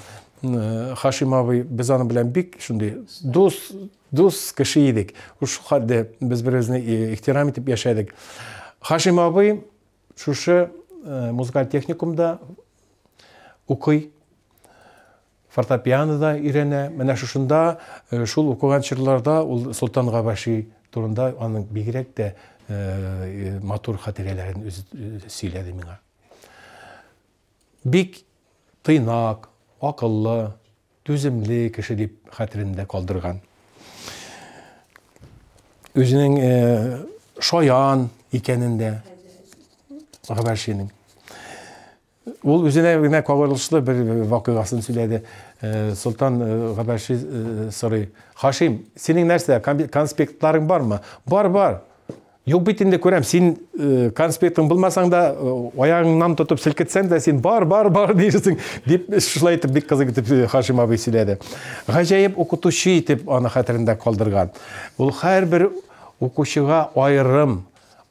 Э, Хашимабы біз аны білән бик шундый дус дус кеше идек без беребезне ихтирам итеп яшәдек хашим шушы э, музыкаль техникумда укый фортепианода өйрәнә менә шушында э, шул укыган чорларда ул солтан габаши турында аның бигрәк тә матур хатирәләрен үзе сөйләде миңа бик тыйнак ақыллы түзімді кіші деп хәтерінде қалдырған өзінің ә, шаян екенін де ол өзіне генә кагылышлы бер вакыйгасын сөйләде сұлтан ғабарши сорый хашим сенің нәрсә конспектларың ма бар бар ел бетінде көрем сен ә, конспектің білмасаң да аяғыңнан тұтып сілкітсең да сен бар бар бар дейсің деп шулай айтып бек қызық деп хашим абай сөйледі ғажайып оқытушы деп ана хатірінде қалдырған бұл бір оқушыға айырым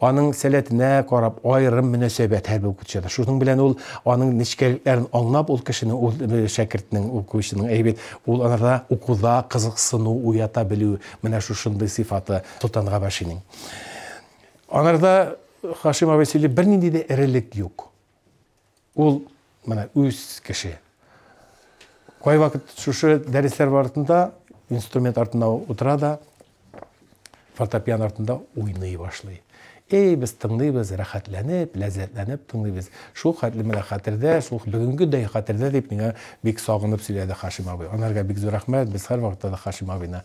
аның сәләтенә қарап айырым мөнәсәбәт әрбір оқытушыда шуның білән ол аның нечкәлекләрен аңлап ол кешене ул шәкіртнең оқушының әйбет ол анарда оқуда қызықсыну уята білу менә шушындай сифаты сұлтан ғабашинең анарда хашим әбесейде бірнендей де ірілік жоқ ол мына өз кіші кай вакыт шушы дәрістер артында инструмент артында отыра да фортепиано артында ойнай башлый ей біз тыңдайбыз рахатланып ләззәтләніп тыңдайбыз шул хәтлі хәтердә шул бүгенгедей хәтердә дип миңа бик сагынып сөйләде хашим абый анарга бик зур рәхмәт без һәр вакытта да хашим абыйны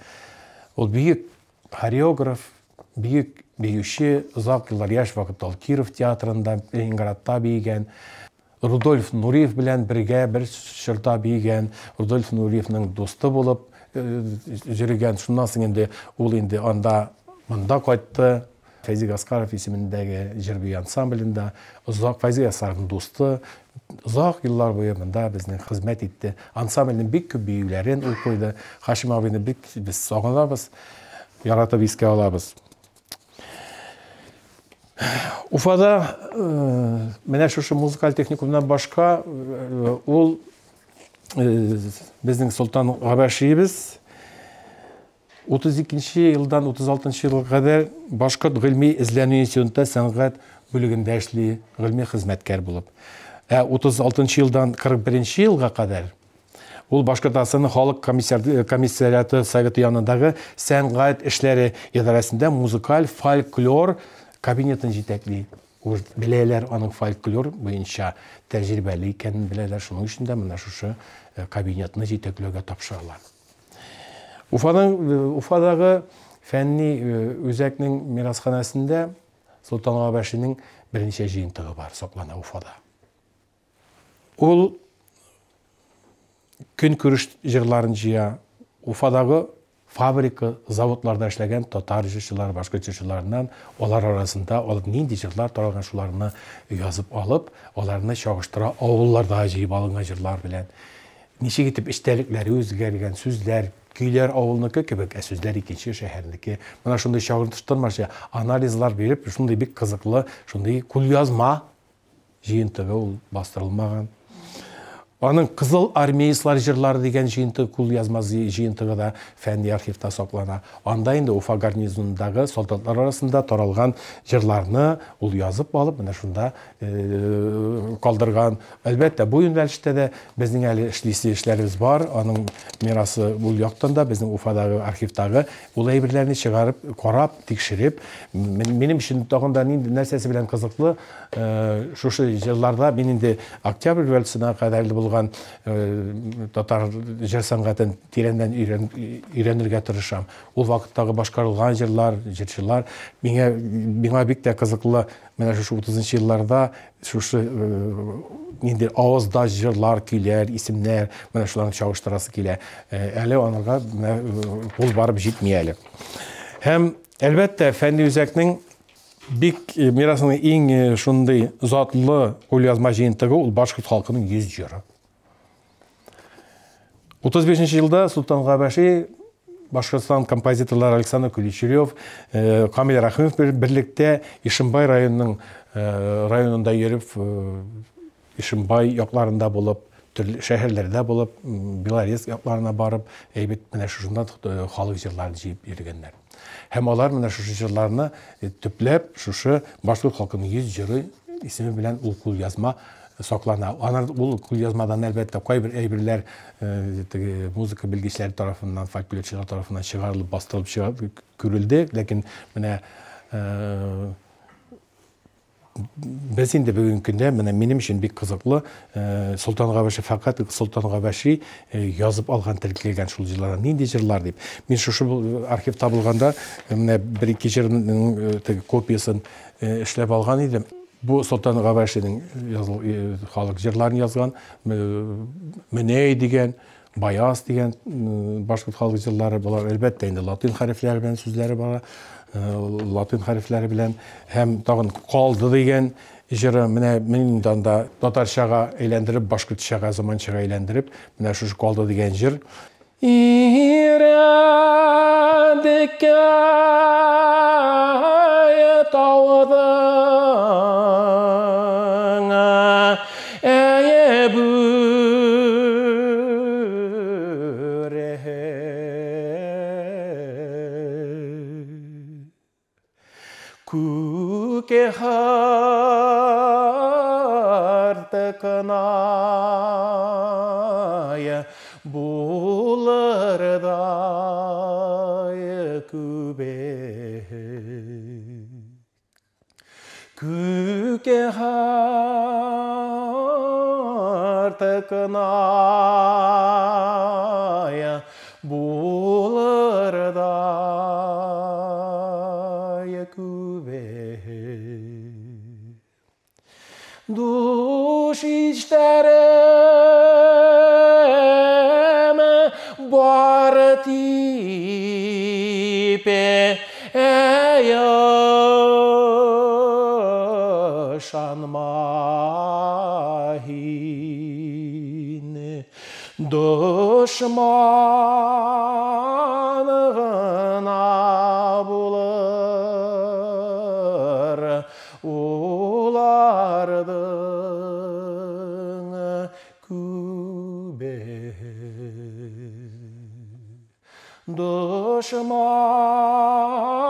ул бөек хореограф бийік бейіші ұзақ жылдар яш вакытта киров театрында ленинградта бейген рудольф нуриев білән бірге бір чорда бейген рудольф нуриевның досты болып жүргән шуннан соң инде ул инде анда монда кайтты фәйзи гаскаров исемендәге жыр бию ұзақ фәйзи гаскаровның досты ұзақ йыллар бойы монда біздің қызмет етті ансамбльдің бик күп биюләрен қойды куйды хашим абыйны бик без сагынабыз яратып алабыз уфада менә шушы музыкаль техникумнан башка ул безнең солтан габәшиебез 32 елдан 36 елга кадәр башкорт гыйльми эзләнү институтында сәнгать бүлегендә эшли гыйльми хезмәткәр булып ә 36 елдан 41 елга кадәр ул Башкортстанның халык комиссариаты советы янындагы сәнгать эшләре идарәсендә музыкаль фольклор кабинетін жетекли білелер оның аның фольклор бойынша тәжірибелі екенін беләләр шуның өчен дә менә шушы э, кабинетны җитәкләүгә тапшыралар уфаның э, фәнни э, үзәкнең мирасханәсендә сұлтан ғабашинең берничә жыйынтыгы бар соплана уфада ул көнкүреш жырларын жыя фабрика заводларда эшләгән татар җырчылар, башка җырчылардан алар арасында алып нинди җырлар таралган шуларны язып алып, аларны чагыштыра авылларда җыеп алынган җырлар белән. Ничек итеп эчтәлекләре үзгәргән, сүзләр, күйлер авылныкы кебек, ә сүзләр икенче шәһәрнеке. Менә шундый чагыштырмача анализлар биреп, шундай бик кызыклы, шундай кулъязма җыентыгы ул бастырылмаган. Оның қызыл армиясылар жырлары деген жыйынтыгы кул жазмасы жыйынтыгы да фәнди архивда саклана анда инде уфа гарнизонындағы солдаттар арасында торалған жырларны ул язып алып мына шунда қалдырған э, әлбәттә бу юнәлештә дә безнең әле бар Оның мирасы бұл яктан да біздің Уфадағы архивтағы ул әйберләрне шығарып, қорап, тикшереп Менің өчен тагын да нәрсәсе белән кызыклы э, шушы жырларда мин октябрь революциясына кадәрле болған э, татар жер сәнғатын тереңден үйренерге тырышам ол вакыттагы башкарылган жырлар жырчылар миңа миңа бик тә кызыклы менә шушы утызынчы елларда шушы э, нинди авызда жырлар көйләр исемнәр менә шуларны чагыштырасы килә э, әле анарга кул барып җитми әле һәм әлбәттә фәнни үзәкнең бик мирасының иң шундый затлы кулъязма җыентыгы ул башкорт халкының йөз жыры 35 жылда сұлтан Габаши башқұртстан композиторлары александр куличерев э, камил рахимов бірлікте ишимбай районының э, районында жүріп э, ишимбай якларында болып түрлі шәһәрләрдә болып белорез якларына барып әйбет менә шушында халык җырларын җыеп йөргәннәр һәм алар менә шушы җырларны төпләп шушы башкорт халкының йөз җыры исеме белән ул кул язма соклана анар бул жазмадан албетте кай бир ай бирлер э, тиги э, музыка билгичлери тарабынан фольклорчулар тарабынан чыгарылып бастырылып көрүлдү лекин мына э, біз енді бүгінгі күнде міне менің үшін бек қызықлы ә, сұлтан ғабаши фақат сұлтан ғабаши жазып алған тіркелген шул жыларда нендей жырлар деп мен шушу архив табылғанда міне бір екі жырымның копиясын ішлеп алған едім Bu Sultan Qavaşinin e, xalq jırlarını yazğan, Miney degen, Bayas degen e, başqa xalq jırları bular əlbəttə indi latin hərfləri bilan sözləri var. E, latin hərfləri bilan həm dağın qaldı degen ижара менә миндан да татарчага әйләндереп башкортчага заманчага әйләндереп менә шушы калды дигән җыр إرادك يتوضع يبره كوك هارتك نار के हार्थ कना Düşmanına bulur ulardın kübey Düşman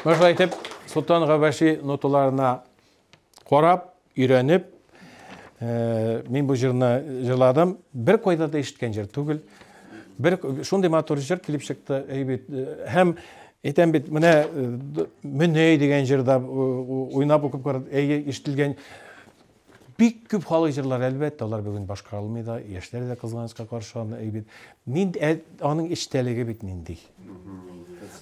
Мыш айтып, Сұлтан Ғабаши ноталарына қорап, үйреніп, ә, мен бұл жырны жырладым. Бір қойда да ешіткен жыр түгіл. Бір шундай матур жыр келіп шықты. Әйбет, һәм әйтәм бит, менә Мүней деген жырда ойнап оқып көрді, әйе ишетілген бик күп халык җырлар әлбәттә алар бүген башкарылмый да яшьләр дә кызганычка каршы аны әйбит мин ә, аның эчтәлеге бит нинди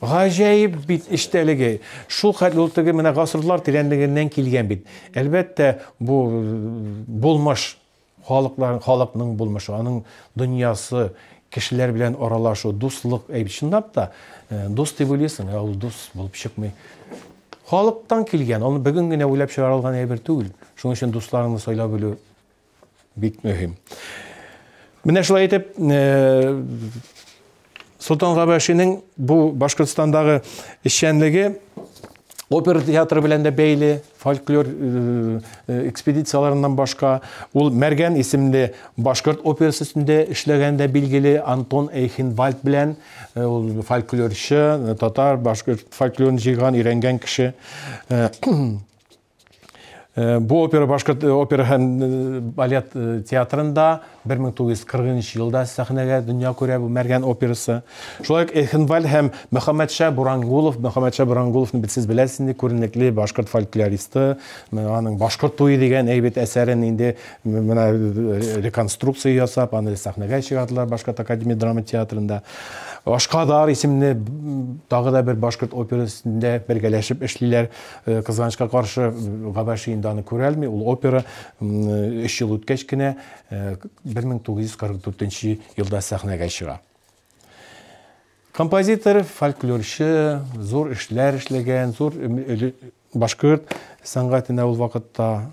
ғажайып бит эштәлеге шул хәтлелтеге мына гасырлар тирәнлегеннән килгән бит әлбәттә бу булмыш халыклар халыкның булмышы аның дөньясы кешеләр белән аралашу дуслык әйб чынлап та э, дус дип уйлыйсың ә ул дус булып чыкмый халыктан килгән аны бүген генә уйлап чыгарылган әйбер түгел шуның өчен дусларыңны сайлап белү бик мөһим менә шулай итеп э, сұлтан ғабашинің бұл башқұртстандағы ішчәнлігі опера театры белән дә бәйле фольклор э, э, экспедицияларынан башка ул мәргән исемле башкорт операсы өстендә эшләгәндә билгеле антон эйхенвальд белән э, ул фольклорчы татар башкорт фольклорын җыйган өйрәнгән кеше бу опера башкорт опера һәм балет театрында бир миң тогуз жүз кыргызынчы жылда сахнага дүйнө көрө мәргән операсы шулай ук эхенваль һәм мөхәммәтша бурангулов мөхәммәтша бурангуловны бит сез беләсез инде күренекле башкорт фольклористы аның башкорт туе дигән әйбәт әсәрен инде менә реконструкция ясап аны сәхнәгә чыгардылар башкорт академия драма театрында Ашкадар исемле тагы да бер башкорт операсында бергәләшеп эшлиләр. Кызганычка каршы Габаши инде аны күрә ул опера 3 кенә 1944 елда сахнаға шыға композитор фольклоршы зор эшләр эшләгән зор башкорт сәнгатенә ол вакытта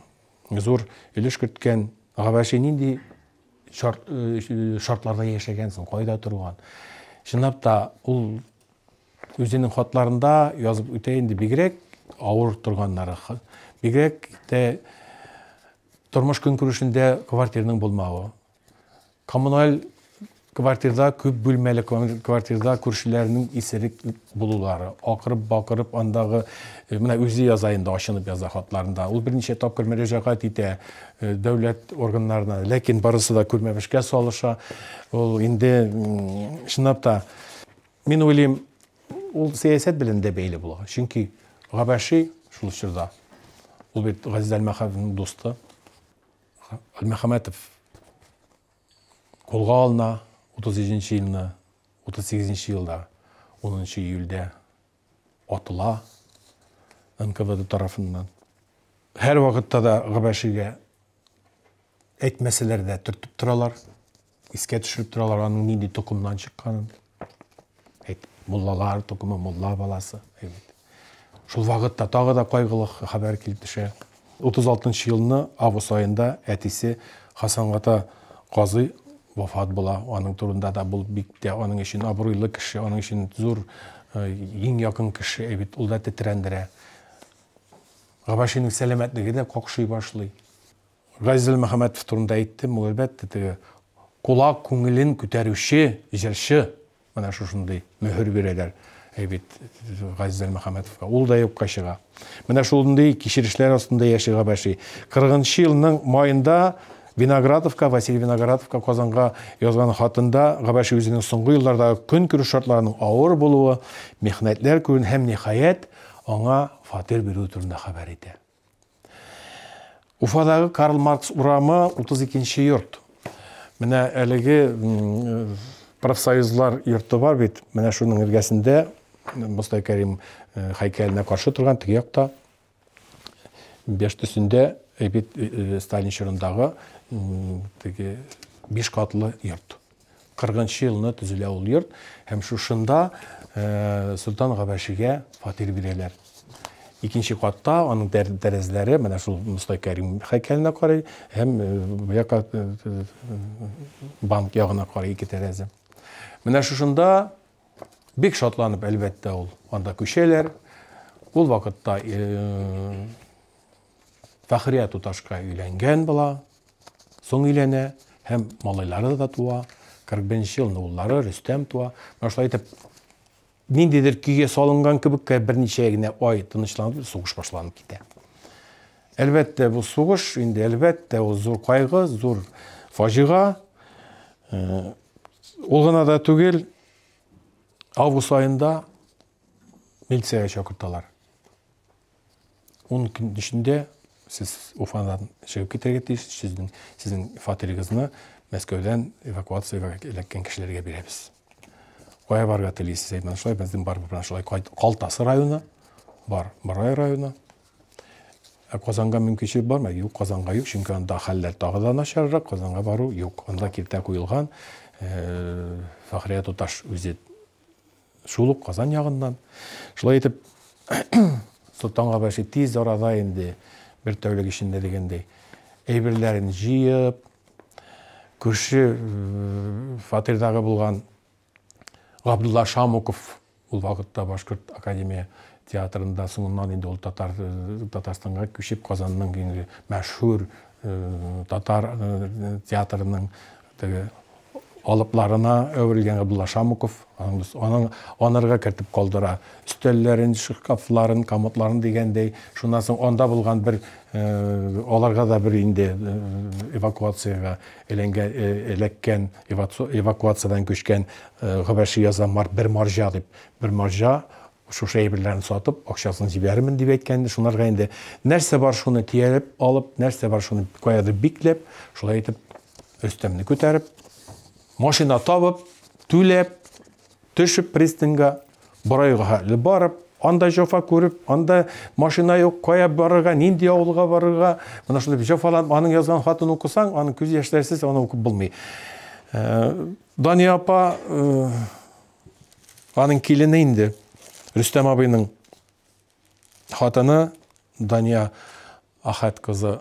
зор өлеш керткән габаши нинди шартларда яшәгән қойда тұрған. торган чынлап та ул үзенең хатларында язып үтә ауыр бигрәк авыр торганнары бигрәк тә болмауы коммуналь квартирда көп бөлмелі квартирда көршілерінің есерік болулары ақырып бақырып андағы мына өзі язайында ашынып яза хатларында ол бірнеше тапкыр мөрәжәғәт итә дәүләт органдарына ләкин барысы да күрмәбешкә салыша ол инде чынлап та мен уйлыйм ул саясат белән дә бәйле була чөнки габаши шул чорда ул бит газиз әлмәхәвнең әлмәхәмәтов қолға алына 37 жылы 38 жылда 10 июльде атыла НКВД тарапынан. һәр вакытта да ғабашиге әйт мәселерді түртіп тұралар, искә түшіріп торалар аның нинди тұқымнан шыққанын. Әйт, мұллалар тұқымы, мұлла баласы. Әйт. Шул вакытта тағы да қайғылық хәбәр келіп 36 жылны август айында әтисе Хасан Қата Қазы вафат була оның турында да бұл бик те аның абыройлы абруйлы оның аның зор ең иң якын кеше әбит ул да тетрәндерә габашинең сәламәтлеге дә какшый башлый газизел мөхәммәтов турында әйттем ул әлбәттә теге кулак күңелен күтәрүче җырчы менә шушындай мөһер бирәләр әйбит ғазизәл мөхәммәтовка ул да юкка чыга менә шундый кичерешләр астында яши габаши кырыгынчы елның майында виноградовка василий виноградовка казанға жазған хатында ғабаш өзінің соңғы жылдардағы күн көріс шартларының ауыр болуы мехнәтлер күн һәм ниһаять аңа фатир беру турында хабар итә уфадағы карл маркс урамы 32 екінші йорт менә әлеге профсоюзлар йорты бар бит менә шуның іргәсендә мостай кәрим һәйкәленә каршы торган теге якта беш төсендә Эбит э, э, Сталинчырын дагы теге 5 катлы йорт. 40-нчы елны төзелә ул йорт һәм шушында э, Султан Габашигә фатир бирәләр. Икенче катта аның тәрәзәләре менә шул Мустай Кәрим һәйкәленә карый һәм буяка банк ягына карый ике тәрәзә. Менә шушында бик шатланып әлбәттә ул анда күчәләр. Ул вакытта Фәхрия туташка үйленген бола, соң үйлене, һәм малайлары да туа. 45 елны уллары Рөстәм туа. Менә шулай итеп ниндидер көйгә салынган кебеккә берничә генә ай тынычланып сугыш башланып китә. Әлбәттә, бу сугыш инде әлбәттә ул зур кайгы, зур фаҗига. Э, ул гына да түгел, август айында милициягә чакырталар. 10 көн эчендә сіз уфадан шығып кетерге тиіссіз сіздің сіздің фатиріңізді мәскеуден эвакуацияға келген кісілерге береміз қоя барга тілейсіз мен ошолай биздин барып ошолай калтасы району бар барай району казанга мүмкүнчүлүк барбы жок казанга жок чүнкү анда халдер дагы да начарыраак казанга баруу жок анда кирте куюлган э, фахрия туташ үзе шуулук казан ягынан ушулай этип сұлтанға бәші тез арада енді бір тәулік ішінде дегендей әйбірлерін жиып көрші фатирдағы болған ғабдулла шамуков ол уақытта башқұрт академия театрында соңынан енді ол татар татарстанға көшіп қазанның кейінгі мәшһүр татар театрының алыпларына өвірілген бұл шамуков оның онырға кіртіп қолдыра үстеллерін шкафларын комодларын дегендей шунан соң онда болған бір э, оларға да бір э, эвакуацияға элеккен эвакуациядан көшкен э, ғыбаши язан бір маржа деп бір маржа шушы әйберләрен сатып, ақшасын җибәрмен дип әйткәнде, шунарга нәрсе нәрсә бар шуны тияреп алып, нәрсе бар шуны қояды биклеп шулай айтып өстәмне көтеріп машина табып түлеп түшіп пристаньға бұрайға. барып анда жофа көріп анда машина жоқ қая барырға нендей ауылға барырға мына шындай жофаланып аның жазған хатын оқысаң аның көз яшьтәрсіз оны оқып болмай ә, дания апа ә, аның келіні енді абайның хатыны дания ахат қызы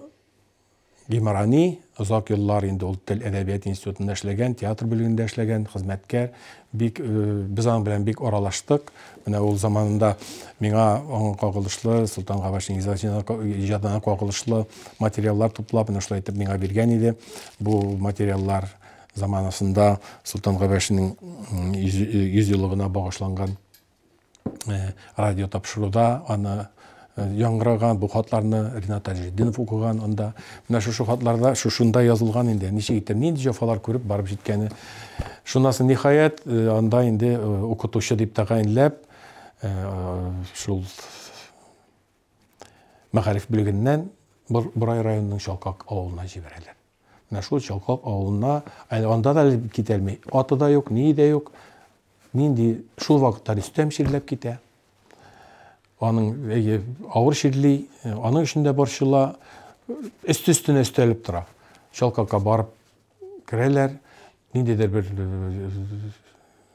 гимарани ұзақ жылдар инде ұлт тіл әдәбият институтында эшләгән театр бүлегендә эшләгән хезмәткәр бик без аның белән бик аралаштык менә ул заманында миңа аңа кагылышлы Султан Габашин иҗатына кагылышлы материаллар туплап менә шулай итеп миңа биргән иде бу материаллар заманасында Султан 100 еллыгына багышланган радио тапшыруда аны яңғыраған бұл хатларны ринат тәжиденов оқыған онда мына шушу хатларда шушында жазылған енді неше иттер нинди жафалар көріп барып жеткені шунасы ниһаять э, анда инде э, укытучы деп тәгаенләп э, шул мәгариф бүлегеннән борай районының чалкак авылына жіберәләр мына шул чалкак ауылына анда да китә аты да юк ни дә юк нинди шул вакытта рөстәм ширләп китә оның ауыр ширлий э, анын ішінде баршыла үсті үстіне үстеліп тура барып кирелер ниндейдир бир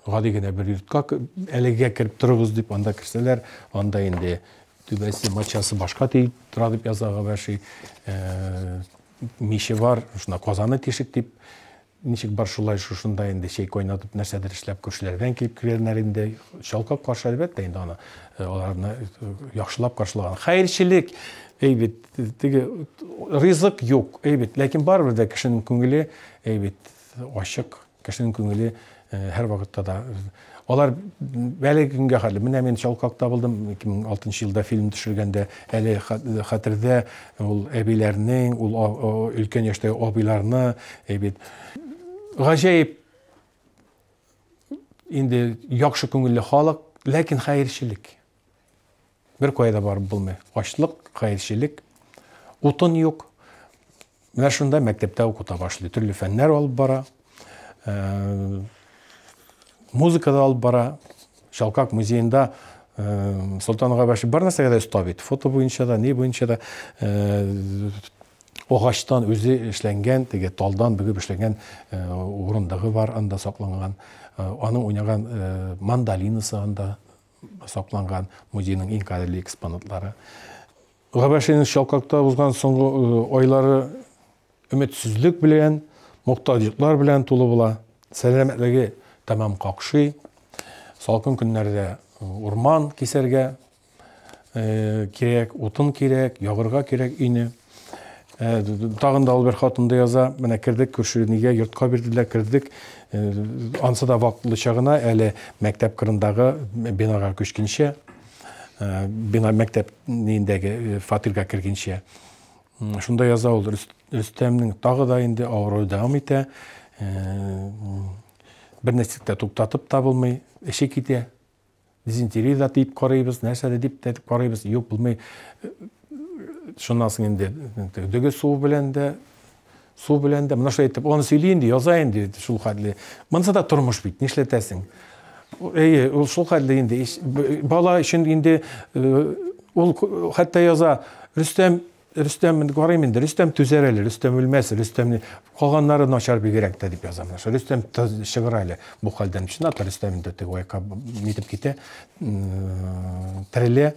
гадигине бір йуртка элегиге кирип турабыз деп анда кирселер анда инде түбөсү мачасы башқа тийип тура деп язага баши э, бар ушундай қазаны тешік деп ничек бар шулай шушында инде шейк ойнатып нәрсәдер эшләп күршеләрдән килеп килгәннәр инде чалкап каршы әлбәттә инде аны э, аларны э, яхшылап каршылаган хәерчелек әйбит теге ризык юк әйбит ләкин барыбер дә кешенең күңеле әйбит ачык кешенең күңеле э, һәр вакытта да Алар әле көнгә хәтле менә мен чалкак табылдым 2006 елда фильм төшергәндә әле хәтердә ул әбиләрнең ул өлкән яшьтәге абиларны әйбит ғажайып енді яқшы көңіллі халық ләкин хәйіршілік бір қойда бар білме ачлық хәйіршілік утын юк менә шунда мәктәптә укыта башлый төрле фәннәр алып бара музыка да алып бара шалкак музеенда солтан ага баши бар нәрсәгә дә остап ит фото буенча да ни буенча да агачтан өзі ішленген теге талдан бүгіп ішленген орындығы бар анда сақланған оның ойнаған мандолинасы анда сақланған музейның иң кадерле экспонатлары габашинин шалқақта узган соңгы айлары өметсезлек белән мохтаҗлыклар белән тулы бола сәламәтлеге тәмам какшый салкын күндерде урман кесерге керек отын керек яғырға керек өйне Э, тагын да Албер хатынды яза, менә кірдік күршүнигә йортка бирделәр, кірдік э, Анса да вакытлыча әле мәктәп кырындагы бинага күчкенчә, э, бина мәктәп ниндәге фатирга кергенчә. Шунда яза ул Рөстәмнең тағы да инде авыруы дәвам итә. Бер нәрсәктә туктатып табылмый, эше китә. Дизентерия да дип карыйбыз, нәрсә дип шунасын енді дөге суы белән дә су белән дә менә шулай итеп оны сөйлиен ди язайын ди шул хәтле монысы да тормыш бит нишләтәсең әйе ул шул хәтле инде бала өчен инде ул хәтта яза рөстәм Рөстәм мен карыйм инде, Рөстәм түзәр әле, Рөстәм үлмәс, Рөстәм калганнары начар бигрәк тә дип язам. Шо Рөстәм чыгыр әле бу хәлдән. Чынлап та Рөстәм инде тәгә вайка нитеп китә. Тәреле.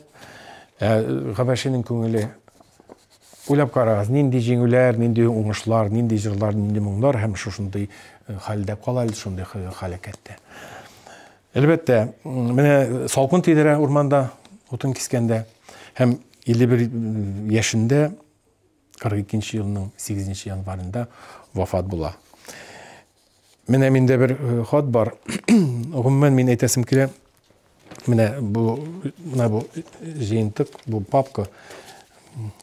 Габашинең күңеле ойлап қарағыз нендей жеңілер нендей оңышлар нендей жырлар нендей мұңдар һәм шушындай э, халдәп қалайлы шундай халәкәттә әлбәттә менә салкын тидерә урманда утын кискәндә һәм 51 э, яшендә 42 елның 8 январында вафат була менә миндә бер э, хат бар гомумән мин әйтәсем килә менә бу менә бу жыйынтык бу папка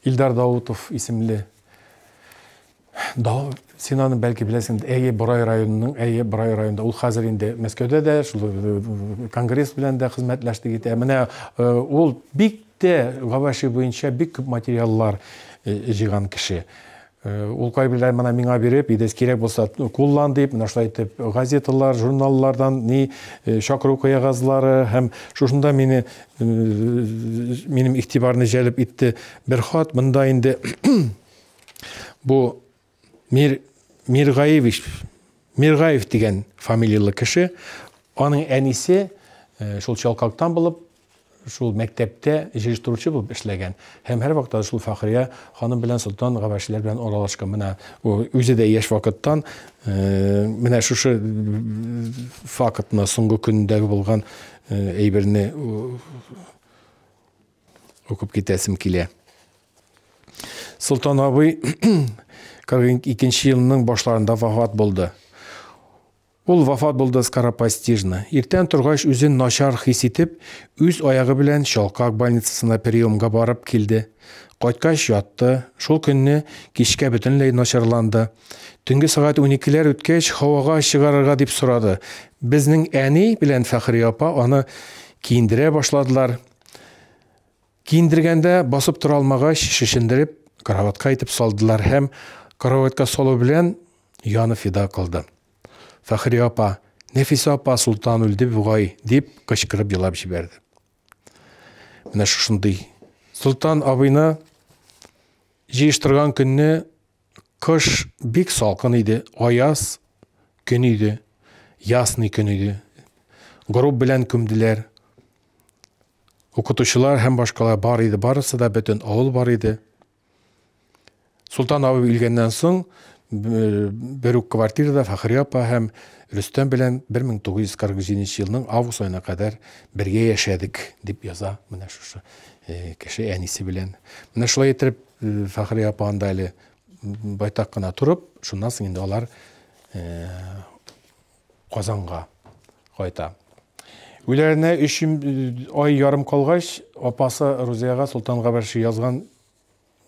Илдар Даутов есімлі Дау, сен аны бәлки білесің, Әйе Бурай районының, Әйе Бурай районында ол хәзер инде Мәскәүдә дә, шул конгресс белән дә хезмәтләште китә. Менә ул бойынша бик күп материаллар жыйган Э, ул кайберләр мына миңа биреп идес керек болса, куллан деп мына шулай итеп э, газеталар журналлардан ни э, чакыру кәгазьлары һәм шушында мине минем игътибарны җәлеп итте бер хат монда инде бу мир миргаевич миргаев деген фамилиялы кеше аның әнисе шул қақтан болып шул мәктәптә җыештыручы булып эшләгән һәм һәр вакытта шул фахрия ханым белән Солтан Габашилар белән аралашкан. Менә үзе дә яшь вакыттан э, менә шушы фактны соңгы көндәге булган э, әйберне укып китәсем килә. Солтан абый елның башларында вафат булды. Ул вафат болды скоропостижно. Иртән торгач үзен нашар хис итеп, үз аяғы білән Чалкак больницасына приемга барып келді Кайткач ятты. Шул көнне кичкә бөтенләй нашарланды Төнге сәгать 12ләр өткеш хауаға чыгарырга деп сұрады біздің әни білән Фәхри апа аны киендерә башладылар. Киендергәндә басып тора алмагач шишендереп караватка салдылар һәм караватка салу білән яны фида қылды Фахри апа, Нефиса апа Султан үлді бұғай, деп қышқырып жылап жіберді. Міне шушындай. Султан абыйны жиыштырған күнні қыш бек салқын еді, аяз күн еді, ясный күн еді. Ғұрып білән күмділер, оқытушылар һәм башқалар бар еді, барысы да бөтен ауыл бар еді. Султан абый өлгеннен соң Бір квартирада Фахри апа һәм Рөстәм белән 1947 елның август айына кадәр бергә яшәдек дип яза менә шушы э, кеше әнисе белән. Менә шулай итеп э, Фахри апа анда әле байтак кына торып, шуннан соң инде алар э, Казанга кайта. Үләренә 3 ай ярым калгач, апасы Рузияга Султанга баршы язган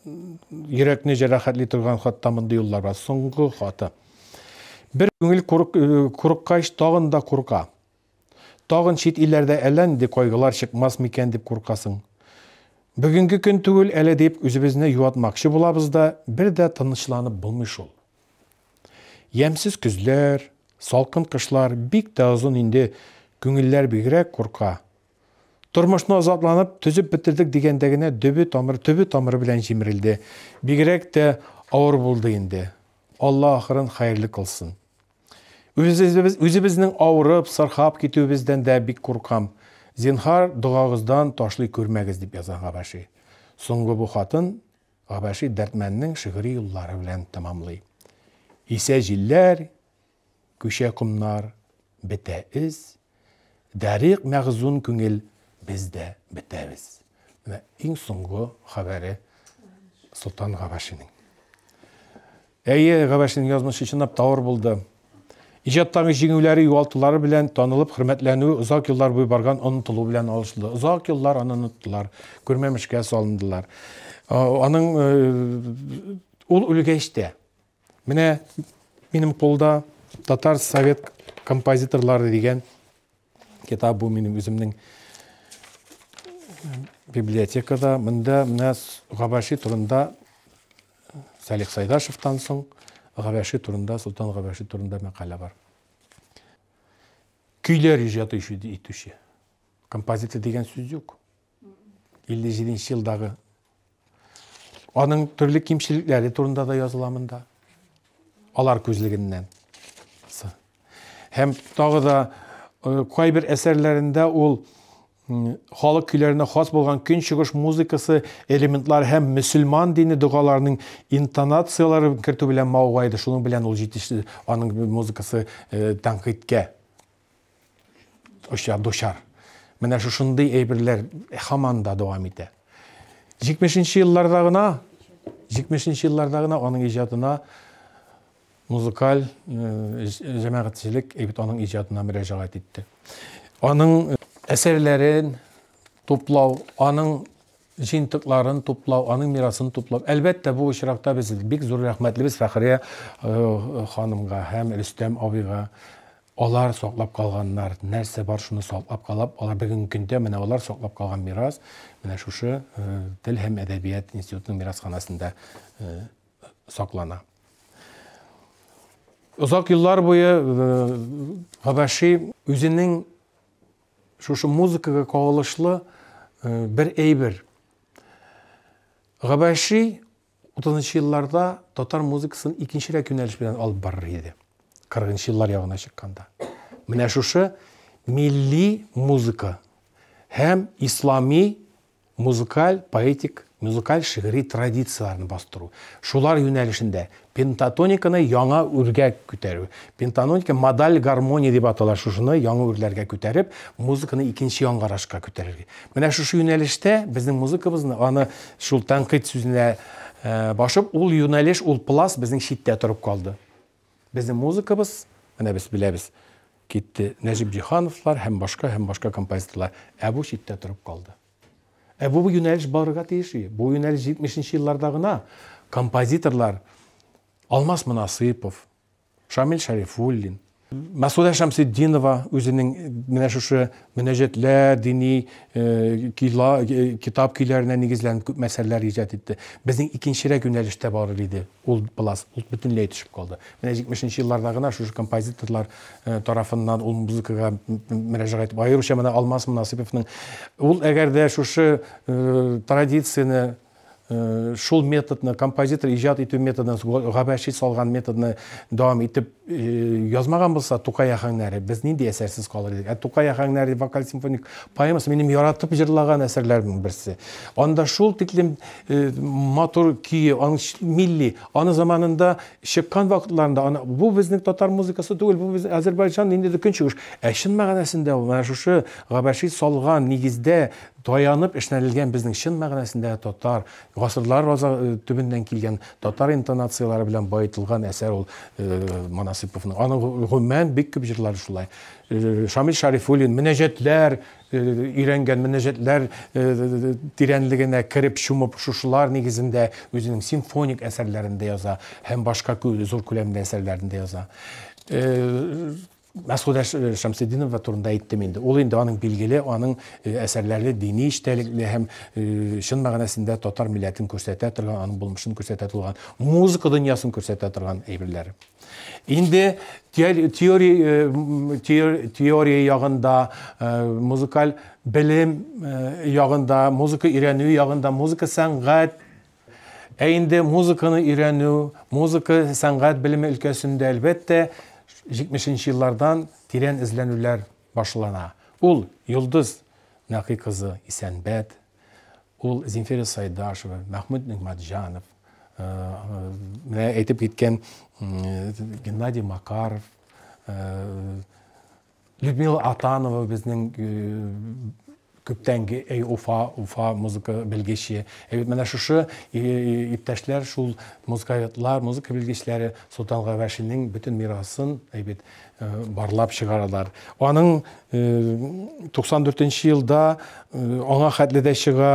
жүрекне жарахатлы тұрған хаттамынды юллар бар соңғы хаты бір көңіл куруккайш тағын да құрқа. тағын шет иллерде әләнді қойғылар шықмас мекен деп куркасың бүгінгі күн түгіл әлі деп өзімізіне юатмақшы болабыз да бір де тынычланып болмыш ул ямсыз күзлер салқын қышлар бик та ұзын инде көңіллер бигрәк Тұрмышны азапланып, түзіп бітірдік дегендегіне дөбі тамыр, төбі тамыры білән жемірілді. Бигерәк те ауыр болды енді. Алла ақырын хайырлы қылсын. Өзіміздің ауырып, сарқап кетуімізден дә бик қорқам. Зинхар дұғағыздан ташлы көрмәгіз деп яза Ғабаши. Соңғы бұл хатын Ғабаши дәртмәннің шығыри ұллары білән тамамлый. Исә жилләр, көшә құмнар, бітә із, мәғзун күңіл біз де бітеміз міне ең соңғы хабары сұлтан ғабашиннің әйе ғабашиннің жазмышы шынап тауыр болды ижаттағы жеңүүләре югалтулары белән танылып хөрмәтләнүе узак еллар буе барган онытылу белән алышылды узак еллар аны оныттылар күрмәмешкә салындылар аның ул үлгәчтә менә минем кулда татар совет композиторлары дигән китап бу минем үземнең библиотекада мында мына ғабаши турында салих сайдашевтан соң ғабаши турында сұлтан ғабаши турында мақала бар күйлер етуші композитор деген сөз жоқ елу жетінші жылдағы оның түрлі кемшіліктері турында да жазыламын алар көзлігінен һәм тағы да қай э, бір ол халық күйлеріне хас болған күншығыш музыкасы элементлар һәм мұсылман дини дұғаларының интонациялары кірту белән мауғайды шуның белән ол җитеште аның музыкасы э, тәнкыйтькә ошя душар менә шушындый әйберләр һаман да дәвам итә житмешенче елларда гына житмешенче елларда гына аның иҗатына музыкаль җәмәгатьчелек э, әйбит аның иҗатына мөрәҗәгать итте аның әсәрләрен туплау, аның жиынтықларын туплау, аның мирасын туплау. Әлбәттә, бу очракта без бик зур рәхмәтлебез Фәхрия ханымға, һәм Рөстәм абыйга. олар саклап калганнар, нәрсе бар шуны саклап калып, олар бүгенге көндә менә алар саклап калган мирас, менә шушы Тел һәм әдәбият институтының мирасханасында саклана. Озак еллар буе Габаши үзенең шушы музыкаға музыкага кагылышлы э, бер әйбер габаши утызынчы елларда татар музыкасын икенчерәк юнәлеш білен алып барыр 40-шы еллар ягына шыққанда. менә шушы милли музыка һәм ислами музыкаль поэтик музыкаль шигырий традицияларын бастыру шулар юнәлешендә пентатониканы яңа үргә күтәрү пентатоника модаль гармония деп атала шушыны яңа үрләргә күтәреп музыканы икенче яңгарашка күтәрергә менә шушы юнәлештә біздің музыкабызны аны шул тәнкыйть сүзенә э, башып ул юнәлеш ул пласт біздің читтә тұрып қалды біздің музыкабыз менә біз беләбез китте нәҗип җиһановлар һәм башка һәм башка композиторлар ә бу читтә торып ә бұл юнәліш барыға тиеші бұл юнәліш жетмішінші жылдардағына композиторлар алмас мұнасыпов шамиль шарифуллин масуда шамсиддинова өзінің міне шушы мінәжәтләр дини китап көйләренә негезләнеп күп мәсьәләләр иҗат итте безнең икенчерәк юнәлештә бар еді ол пласт ул бөтенләй төшеп калды менә җитмешенче елларда гына шушы композиторлар тарапынан ол музыкаға мөрәҗәгать итеп аеруча мына алмас мөнасиповның ол әгәр де шушы традицияны шул методны композитор ижат итү методын габәши салған методны дәвам етіп Э, язмаган болса тукай ахаңнары биз нинди эсерсиз калыр эдик ә, тукай ахаңнары вокаль симфоник поэмасы менин яратып жырлаган эсерлердин бирси анда шул тиклем э, матур күйү анын милли аны заманында чыккан вакытларында бул биздин татар музыкасы түгел бул биз азербайжан инде күнчыгыш ә чын мәгънәсендә mana шушы габаши салган нигездә таянып эшнәрелгән безнең чын мәгънәсендә татар гасырлар э, түбеннән килгән татар интонациялары белән байытылған әсәр ул манас Осиповның. Аның ғүмән бик күп җырлары шулай. Э, Шамил Шәрифуллин мөнәҗәтләр э, өйрәнгән мөнәҗәтләр э, тирәнлегенә кереп чумып шушылар нигезендә үзенең симфоник әсәрләрендә яза һәм башка күп зур күләмле әсәрләрендә яза. мәсғуда э, шамсетдинова турында айттым енді ол енді аның белгілі аның э, әсәрләре дини иштәлекле һәм шын э, мағынасында татар милләтен күрсәтә торган аның булмышын күрсәтә торган музыка дөньясын күрсәтә торган әйберләр инде теория ягында музыкаль белем ягында музыка өйрәнү ягында музыка сәнгать ә инде музыканы өйрәнү музыка сәнгать белеме өлкәсендә әлбәттә жетмишинчи жылдардан терең изленүүлөр башлана ол юлдуз накый кызы исенбет ул земфира сайдашева махмуд нигматжанов мына айтып кеткен геннадий макаров людмила атанова біздің күптәнге әй уфа уфа музыка белгеше әйбет э, менә шушы иптәшләр шул музыкантлар музыка белгечләре солтан гавашинең бөтен мирасын әйбет э, барлап шығаралар. аның 94 э, елда аңа хәтле дә чыга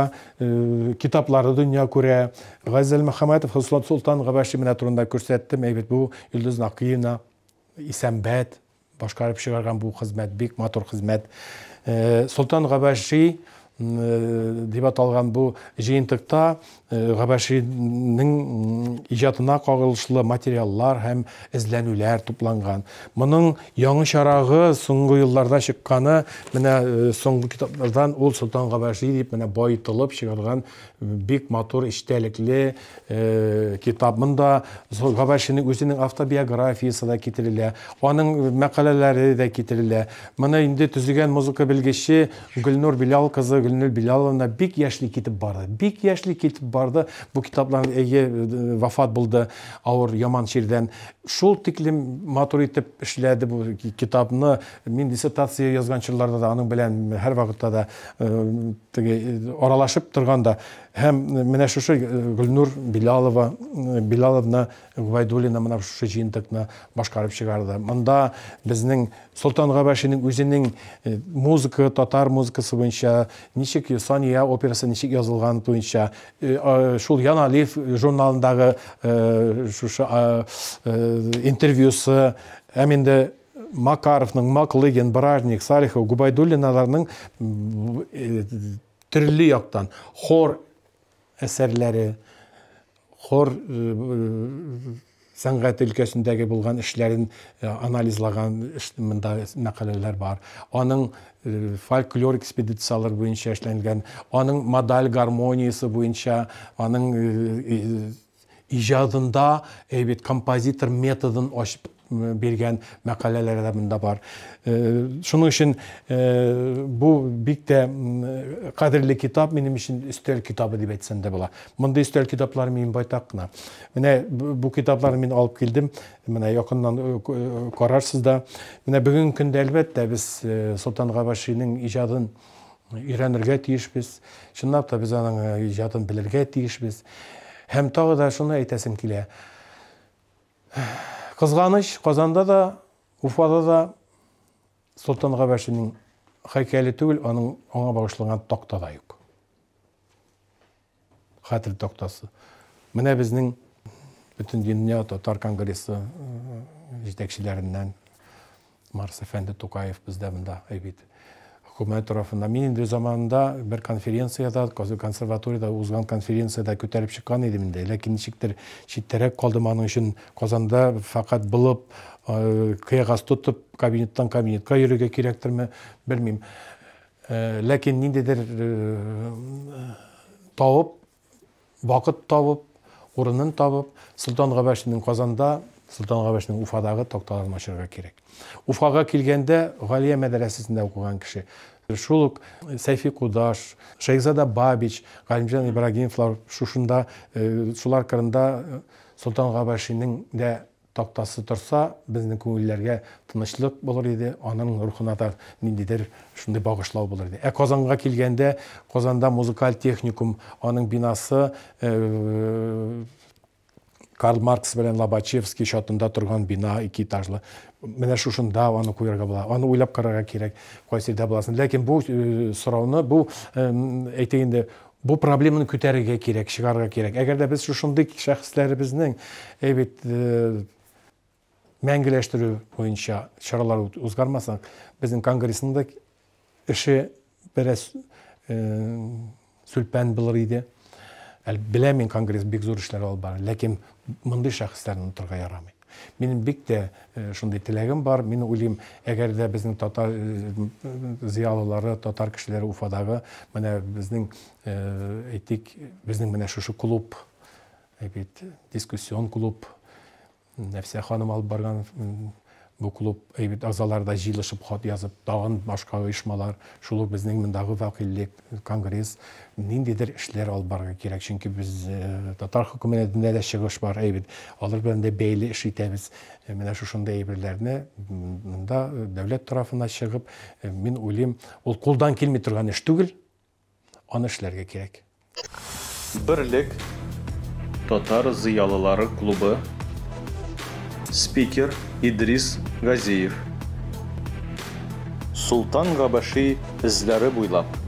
китаплары дөнья күрә газәл мөхәммәтов солтан гавашин менә турында күрсәттем әйбет бу йолдыз нақиевна исәмбәт башкарып чыгарган бу хезмәт бик матур хезмәт Euh, Sultan Rabashi Э, деп аталған бұл жиынтықта ғабашинің э, ижатына қағылышлы материаллар һәм ізләнүләр тупланған мұның яңы шарағы соңғы йылларда шыққаны менә э, соңғы кітаптардан ол сұлтан ғабаши деп менә байытылып шығарған бик матур эчтәлекле китап мында ғабашинең үзенең автобиографиясы да китерелә оның мәкаләләре дә китерелә моны инде түзіген музыка белгіші гөлнур билал айгүлнұр билаловна бик яшьли китеп барды бик яшьли китеп барды бу китапларның эге вафат булды авыр яман шердән шул тиклем матур итеп эшләде бу китапны мин диссертация язган да аның белән һәр вакытта да теге аралашып торганда Һәм э, менә шушы э, Гөлнур Билалова, э, Билаловна Губайдулина менә шушы җыентыкны башкарып чыгарды. Монда безнең Султан Габашиның үзенең музыка, татар музыкасы буенча ничек Сания операсы ничек язылган буенча шул Ян Алиев журналындагы шушы интервьюсы һәм инде Макаровның, Маклыгин, Бражник, Салихов, Губайдуллиналарның төрле яктан хор əsərləri, xor sənət e, e, ölkəsindəki bulğan işlərin e, analizlağan mında məqalələr var. Onun folklor ekspedisiyalar boyunca işlənilən, onun modal qarmoniyası boyunca, onun icadında evet kompozitor metodun берген мәкаләләр да мында бар. Шуның үшін бу бик тә қадірлі китап минем өчен өстәл китабы деп әйтсәм дә була. Монда өстәл китаплары мен байтак кына. Менә бу китапларны мин алып келдім Менә якыннан карарсыз да. Менә бүгінгі көндә әлбәттә біз Солтан Габашиның иҗадын өйрәнергә тиешбез. Чынлап та без аның иҗатын белергә тиешбез. Һәм тагы да шуны әйтәсем килә қызғаныш қазанда да уфада да сұлтан ғабашиннің хайкәлі түгіл оның оңа бағышланған тоқта да юк тоқтасы міне біздің бүтін дүние татар конгресі жетекшілерінен марс әфенді тукаев бізді мында әйбейді hukumat tarafından. Мен инде заманында бир конференцияда, консерваторияда узған конференцияда көтеріп шыққан иди минде. Лекин ничектир читтерек калды үшін қазанда фақат факат булып, кыягас тутуп, кабинеттен кабинетке жүрүүгө керектирме билмейм. ләкин ниндидир табып, вакыт табып, орынын табып, Сұлтан Габашинин қазанда Сұлтан Габашинин Уфадагы токтолун керек уфаға келгенде ғалия мәдрәсесінде оқыған кіші шул ук сәйфи кудаш шайзада бабич ғалимжан ибрагимовлар шушында э, шулар қырында э, сұлтан ғабашинің дә тұрса біздің көңілдерге тынычлық болар еді оның рухына да ниндидер бағышлау болар еді ә қазанға келгенде қазанда музыкаль техникум оның бинасы э, карл маркс менен лобачевский счетунда турган бина эки этажлы мына ушунда аны куярга була аны ойлоп карарга керек кайсыда буласың лекин бул суроону бул айтайын бул проблеманы көтөрүүгө керек чыгарга керек эгерде биз ушундый шахислерибиздин эбит мәңгілештіру боюнча чаралар узгармасак биздин конгресстин да иши бере сүлпән булыр иде Әл конгресс бик зур эшләр алып бара, ләкин мондый шәхесләрне унытырга ярамый. Минем бик тә шундый теләгем бар. Мин уйлыйм, әгәр дә безнең татар зыялылары, татар кешеләре Уфадагы менә безнең әйтик, безнең менә шушы клуб, әйбит, дискуссион клуб, Нәфсә ханым алып барган бу клуб әйбит азаларда жиылышып хат язып тагын башқа оешмалар шулы безнең мондагы вәкиллек конгресс ниндидер эшләр алып барырга кирәк чөнки без татар хөкүмәтендә дә шығыш бар әйбит алар белән дә бәйле эш итәбез менә шушындай әйберләрне монда дәүләт тарафына чыгып мин уйлыйм ул кулдан килми торган эш түгел аны эшләргә кирәк берлек татар зыялылары клубы Спикер Идрис Газиев. Султан Габаши ізләрі буйлап